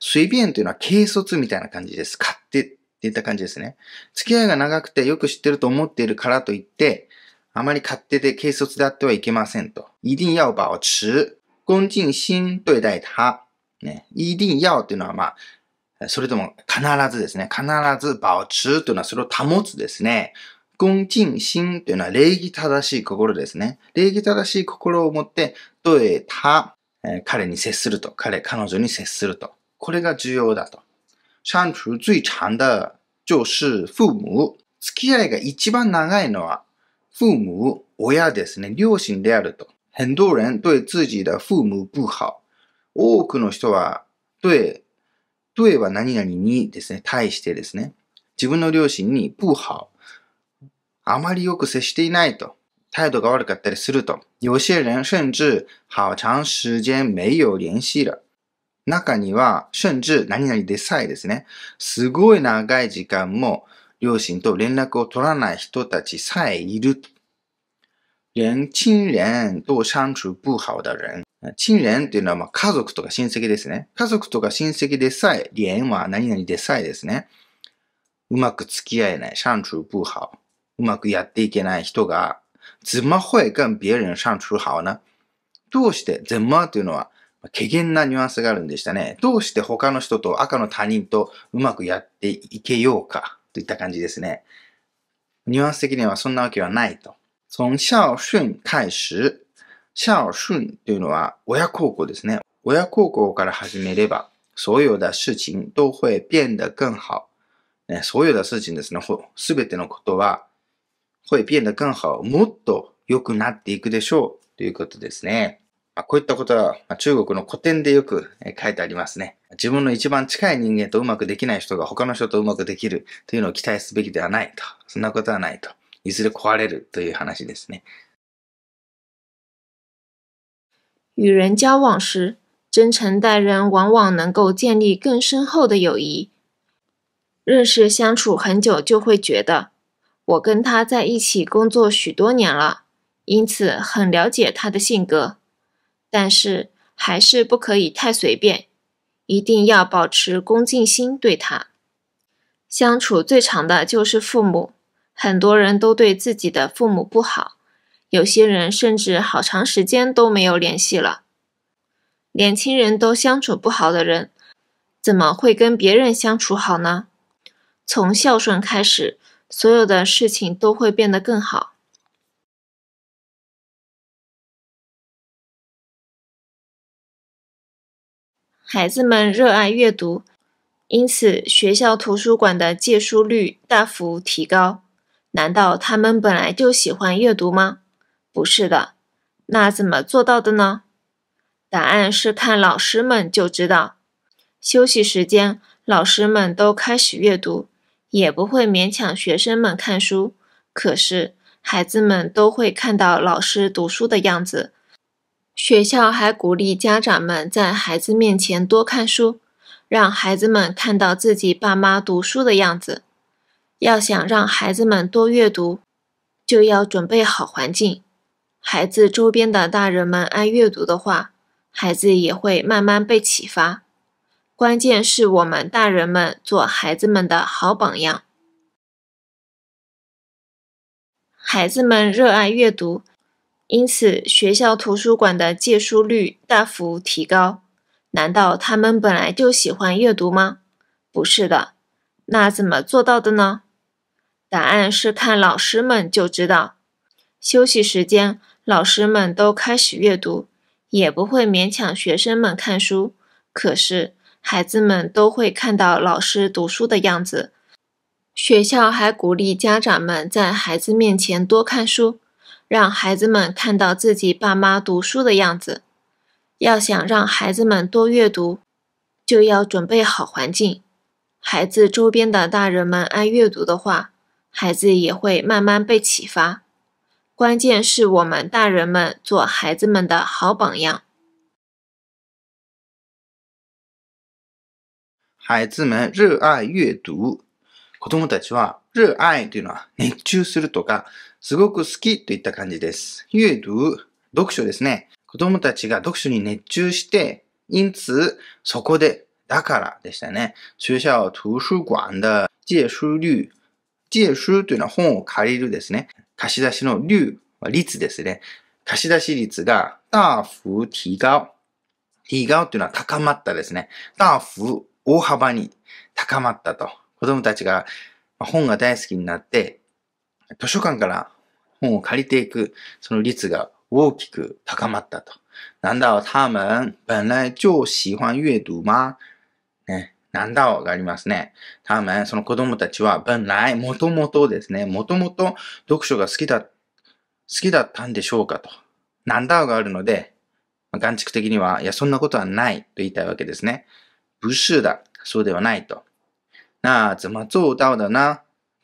随便というのは軽率みたいな感じです。勝手って言った感じですね。付き合いが長くてよく知ってると思っているからといって、あまり勝手で軽率であってはいけませんと。一定要保持恭敬心对待他。ね、一定要っていうのは、まあ、それとも必ずですね。必ず保持というのはそれを保つですね。恭敬心というのは礼儀正しい心ですね。礼儀正しい心を持って、对他、彼に接すると。彼、彼女に接すると。これが重要だと。删除最長的就是父母。付き合いが一番長いのは、父母、親ですね。両親であると。很多人对自己的父母不好。多くの人は、对、对は何々にですね、対してですね、自分の両親に不好。あまりよく接していないと。態度が悪かったりすると。有些人甚至好长时间没有联系了。中には、甚至何々でさえですね、すごい長い時間も両親と連絡を取らない人たちさえいると。連亲人と相处不好的人。親人っていうのはまあ家族とか親戚ですね。家族とか親戚でさえ、連は何々でさえですね。うまく付き合えない、相处不好。うまくやっていけない人が、怎么会跟别人相处好呢どうして、怎么というのは、軽減なニュアンスがあるんでしたね。どうして他の人と赤の他人とうまくやっていけようかといった感じですね。ニュアンス的にはそんなわけはないと。从孝順开始。孝順というのは親孝行ですね。親孝行から始めれば、所有的事情都会变得更好。ね、所有的事情ですね。すべてのことは、会变得更好。もっと良くなっていくでしょう。ということですね。あ、こういったことは、ま中国の古典でよく書いてありますね。自分の一番近い人間とうまくできない人が他の人とうまくできるというのを期待すべきではないと。そんなことはないと。いずれ壊れるという話ですね。与人交往时，真诚待人，往往能够建立更深厚的友谊。认识相处很久，就会觉得我跟他在一起工作许多年了，因此很了解他的性格。但是还是不可以太随便，一定要保持恭敬心对他。相处最长的就是父母。很多人都对自己的父母不好，有些人甚至好长时间都没有联系了。年轻人都相处不好的人，怎么会跟别人相处好呢？从孝顺开始，所有的事情都会变得更好。孩子们热爱阅读，因此学校图书馆的借书率大幅提高。难道他们本来就喜欢阅读吗？不是的，那怎么做到的呢？答案是看老师们就知道。休息时间，老师们都开始阅读，也不会勉强学生们看书。可是孩子们都会看到老师读书的样子。学校还鼓励家长们在孩子面前多看书，让孩子们看到自己爸妈读书的样子。要想让孩子们多阅读，就要准备好环境。孩子周边的大人们爱阅读的话，孩子也会慢慢被启发。关键是我们大人们做孩子们的好榜样。孩子们热爱阅读，因此学校图书馆的借书率大幅提高。难道他们本来就喜欢阅读吗？不是的，那怎么做到的呢？答案是看老师们就知道。休息时间，老师们都开始阅读，也不会勉强学生们看书。可是孩子们都会看到老师读书的样子。学校还鼓励家长们在孩子面前多看书，让孩子们看到自己爸妈读书的样子。要想让孩子们多阅读，就要准备好环境。孩子周边的大人们爱阅读的话。孩子也会慢慢被启发，关键是我们大人们做孩子们的好榜样。孩子们热爱阅读，子どたちは热爱熱中するとかすごく好きといった感じです。読書ですね。子たちが読書に熱中して、因つそこでだからでしたね。学校图书馆的借书率。借るというのは本を借りるですね。貸し出しの率率ですね。貸し出し率が大幅提高。提高というのは高まったですね。大幅大幅に高まったと。子供たちが本が大好きになって、図書館から本を借りていく、その率が大きく高まったと。难道他们本来就喜欢阅读吗ね。なんだおがありますね。多分、その子供たちは、本来、もともとですね、もともと読書が好きだ、好きだったんでしょうかと。なんだおがあるので、眼畜的には、いや、そんなことはないと言いたいわけですね。不是だ。そうではないと。なあ、ま、ぞうだおだな。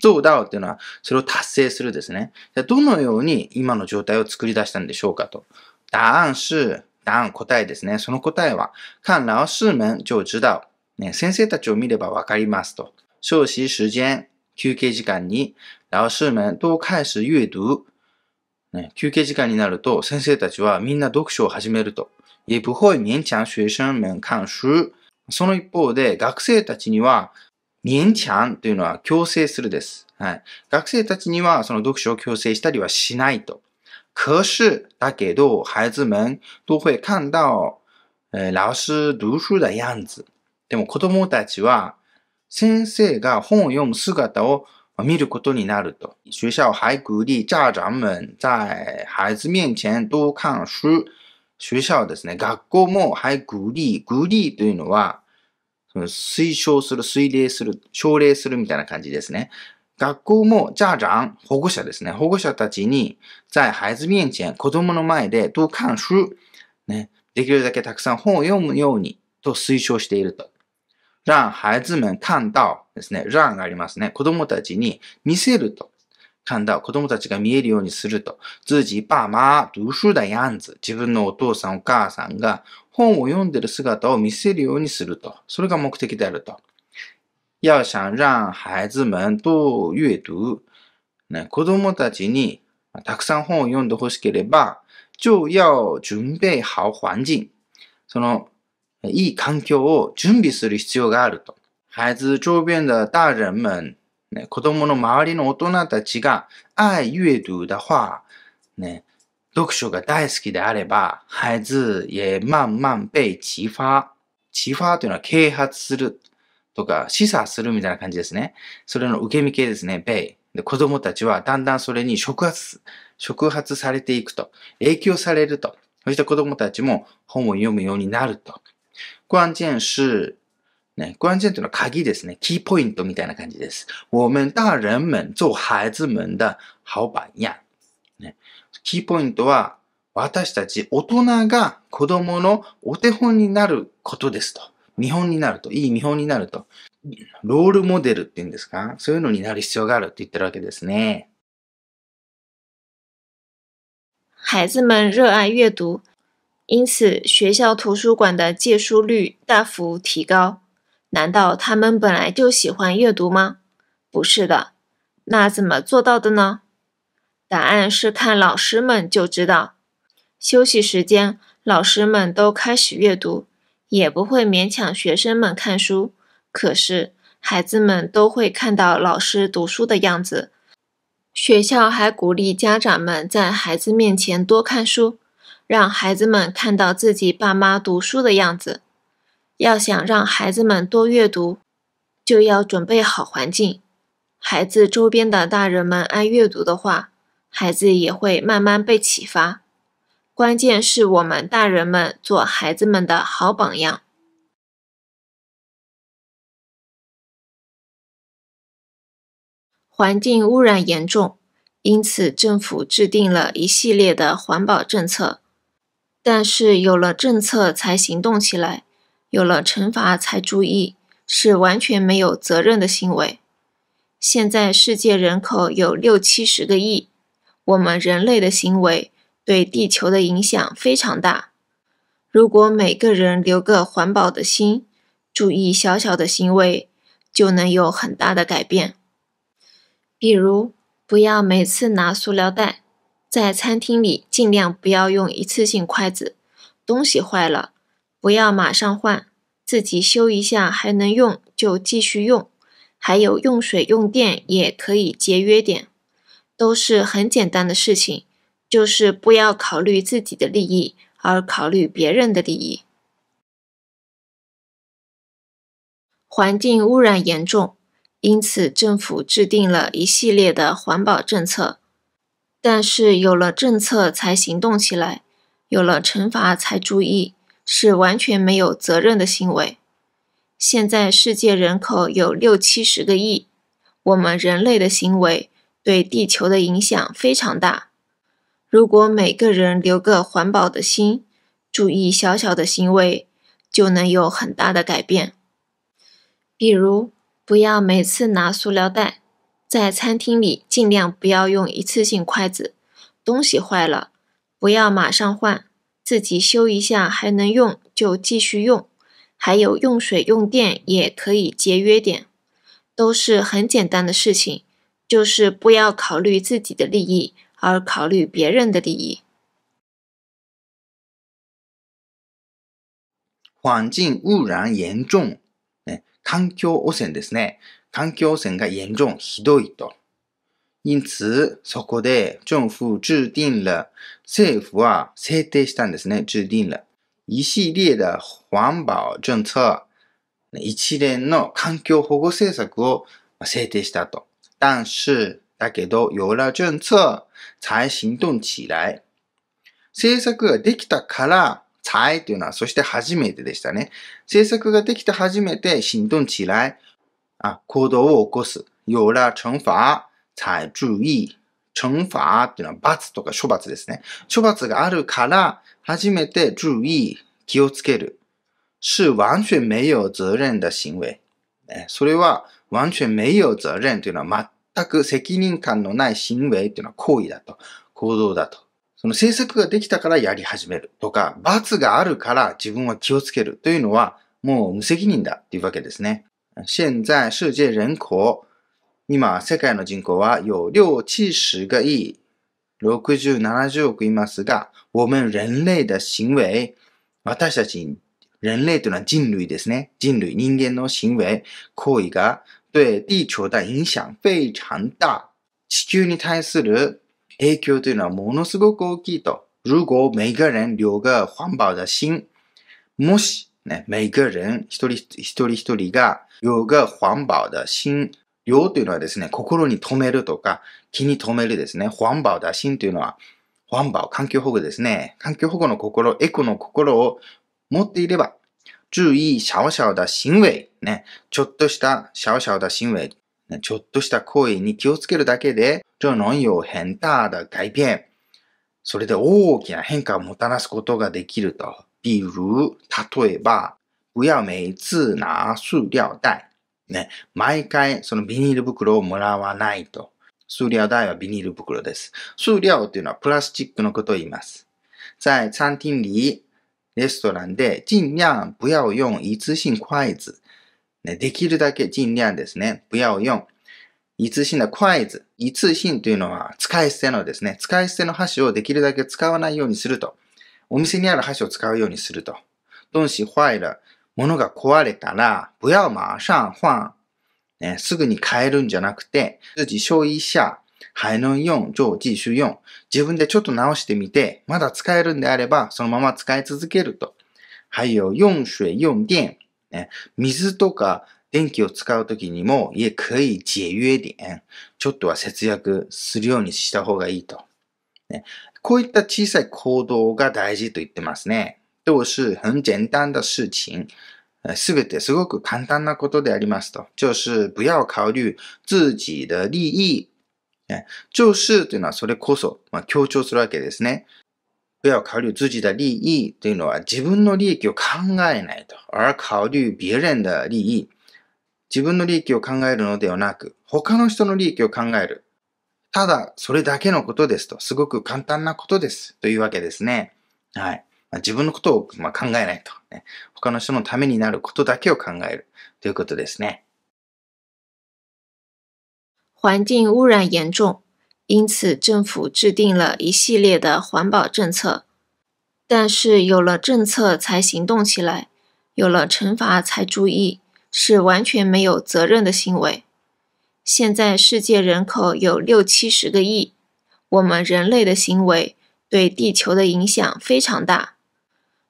うだおっていうのは、それを達成するですね。じゃどのように今の状態を作り出したんでしょうかと。答案是、答案答えですね。その答えは、看老师们就知道。ね、先生たちを見ればわかりますと。休息時間、休憩時間に、老師们都開始阅读。ね、休憩時間になると、先生たちはみんな読書を始めると。也不会勉学生们看その一方で、学生たちには、勉強というのは強制するです。はい。学生たちにはその読書を強制したりはしないと。可是、だけど、孩子们都会看到、え老师读书的样子。でも子供たちは先生が本を読む姿を見ることになると。学校还鼓励家长们在孩子面前多看书。学校ですね、学校も还鼓励、鼓励というのは、その推奨する、推例する、奨励するみたいな感じですね。学校も家長、保護者ですね、保護者たちに、在孩子面前、子供の前で多看書。ね、できるだけたくさん本を読むようにと推奨していると。让孩子们看到ですね。让がありますね。子供たちに見せると。看到、子供たちが見えるようにすると。自己爸妈读书的样子。自分のお父さんお母さんが本を読んでる姿を見せるようにすると。それが目的であると。要想让孩子们多阅读。ね、子供たちにたくさん本を読んでほしければ、就要準備好环境。その、いい環境を準備する必要があると。孩子周辺的大人们、ね、子供の周りの大人たちが愛阅读的话、ね、読書が大好きであれば、孩子也慢慢被启发。启发というのは啓発するとか示唆するみたいな感じですね。それの受け身系ですね、被。で子供たちはだんだんそれに触発、触発されていくと。影響されると。そして子供たちも本を読むようになると。关键是ね、关键というのは鍵ですね。キーポイントみたいな感じです。我们大人们做孩子们的好榜样。ね、キーポイントは、私たち大人が子供のお手本になることですと。見本になると。いい見本になると。ロールモデルっていうんですかそういうのになる必要があるって言ってるわけですね。孩子们热爱阅读。因此，学校图书馆的借书率大幅提高。难道他们本来就喜欢阅读吗？不是的，那怎么做到的呢？答案是看老师们就知道。休息时间，老师们都开始阅读，也不会勉强学生们看书。可是，孩子们都会看到老师读书的样子。学校还鼓励家长们在孩子面前多看书。让孩子们看到自己爸妈读书的样子。要想让孩子们多阅读，就要准备好环境。孩子周边的大人们爱阅读的话，孩子也会慢慢被启发。关键是我们大人们做孩子们的好榜样。环境污染严重，因此政府制定了一系列的环保政策。但是有了政策才行动起来，有了惩罚才注意，是完全没有责任的行为。现在世界人口有六七十个亿，我们人类的行为对地球的影响非常大。如果每个人留个环保的心，注意小小的行为，就能有很大的改变。比如，不要每次拿塑料袋。在餐厅里尽量不要用一次性筷子，东西坏了不要马上换，自己修一下还能用就继续用。还有用水用电也可以节约点，都是很简单的事情，就是不要考虑自己的利益而考虑别人的利益。环境污染严重，因此政府制定了一系列的环保政策。但是有了政策才行动起来，有了惩罚才注意，是完全没有责任的行为。现在世界人口有六七十个亿，我们人类的行为对地球的影响非常大。如果每个人留个环保的心，注意小小的行为，就能有很大的改变。比如，不要每次拿塑料袋。在餐厅里尽量不要用一次性筷子，东西坏了不要马上换，自己修一下还能用就继续用。还有用水用电也可以节约点，都是很简单的事情，就是不要考虑自己的利益而考虑别人的利益。环境污染严重，诶，境汚染ですね。環境汚染が严重、ひどいと。因此、そこで、政府制定了、政府は制定したんですね、制定了。一系列的环保政策、一連の環境保護政策を制定したと。但是、だけど、有了政策、才行動起来。政策ができたから、才というのは、そして初めてでしたね。政策ができて初めて、行動起来。啊、行動を起こす。よら惩罚才注意。惩罚っていうのは罰とか処罰ですね。処罰があるから、初めて注意、気をつける。是完全没有责任的行为。それは、完全没有责任というのは全く責任感のない行為というのは行為だと、行動だと。その政策ができたからやり始めるとか、罰があるから自分は気をつけるというのはもう無責任だっていうわけですね。现在世界人口、今、世界の人口は有六七十个亿、六十、七十億いますが、我们人类的行为、私たち人類というのは人類ですね。人類、人間の行為、行為が对地球的影響非常大。地球に対する影響というのはものすごく大きいと。如果每个人留个环保的心、もし、ね、每个人、一人一人一人がよが环保的心。流というのはですね、心に留めるとか、気に留めるですね。环保だ心というのは、环保、環境保護ですね。環境保護の心、エコの心を持っていれば、注意、小小的心為、ね、ちょっとした小小的心為、ね、ちょっとした行為に気をつけるだけで、这能有很大的改变。それで大きな変化をもたらすことができると。比如、例えば、不要每次拿塑料袋。ね、毎回そのビニール袋をもらわないと。塑料袋はビニール袋です。塑料っていうのはプラスチックのことを言います。在餐厅里、レストランで、尽量不要用一次性筷子。ね、できるだけ尽量ですね。不要用。一次性の筷子。一次性というのは使い捨てのですね。使い捨ての箸をできるだけ使わないようにすると。お店にある箸を使うようにすると。んし坏了，物が壊れたら、不要马上换。ね、すぐに買えるんじゃなくて、自己消一下、还能用就继续用。自分でちょっと直してみて、まだ使えるんであれば、そのまま使い続けると。还有、用水、用電。ね、水とか電気を使うときにも、也可以節約点。ちょっとは節約するようにした方がいいと。ね、こういった小さい行動が大事と言ってますね。都是很简单的事情。すべてすごく簡単なことでありますと。就是不要考虑自己的利益。就是というのはそれこそ、まあ、強調するわけですね。不要考虑自己的利益というのは自分の利益を考えないと。而考虑别人的利益。自分の利益を考えるのではなく、他の人の利益を考える。ただ、それだけのことですと。すごく簡単なことです。というわけですね。はい。啊，自分のことをまあ考えないとね。他の人のためになることだけを考えるということですね。环境污染严重，因此政府制定了一系列的环保政策。但是有了政策才行动起来，有了惩罚才注意，是完全没有责任的行为。现在世界人口有六七十个亿，我们人类的行为对地球的影响非常大。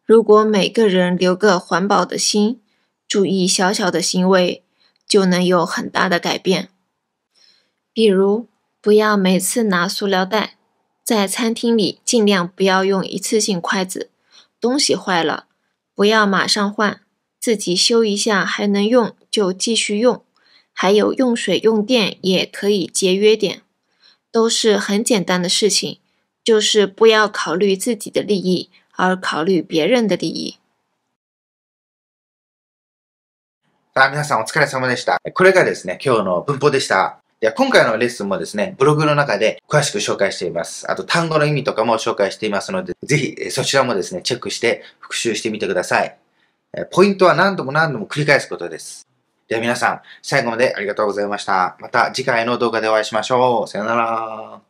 如果每个人留个环保的心，注意小小的行为，就能有很大的改变。比如，不要每次拿塑料袋，在餐厅里尽量不要用一次性筷子。东西坏了，不要马上换，自己修一下还能用就继续用。还有用水用电也可以节约点，都是很简单的事情，就是不要考虑自己的利益。而考虑别人的利益。さあ、皆さんお疲れ様でした。これがですね、今日の文法でした。で今回のレッスンもですね、ブログの中で詳しく紹介しています。あと単語の意味とかも紹介していますので、ぜひそちらもですね、チェックして復習してみてください。ポイントは何度も何度も繰り返すことです。では皆さん、最後までありがとうございました。また次回の動画でお会いしましょう。さよなら。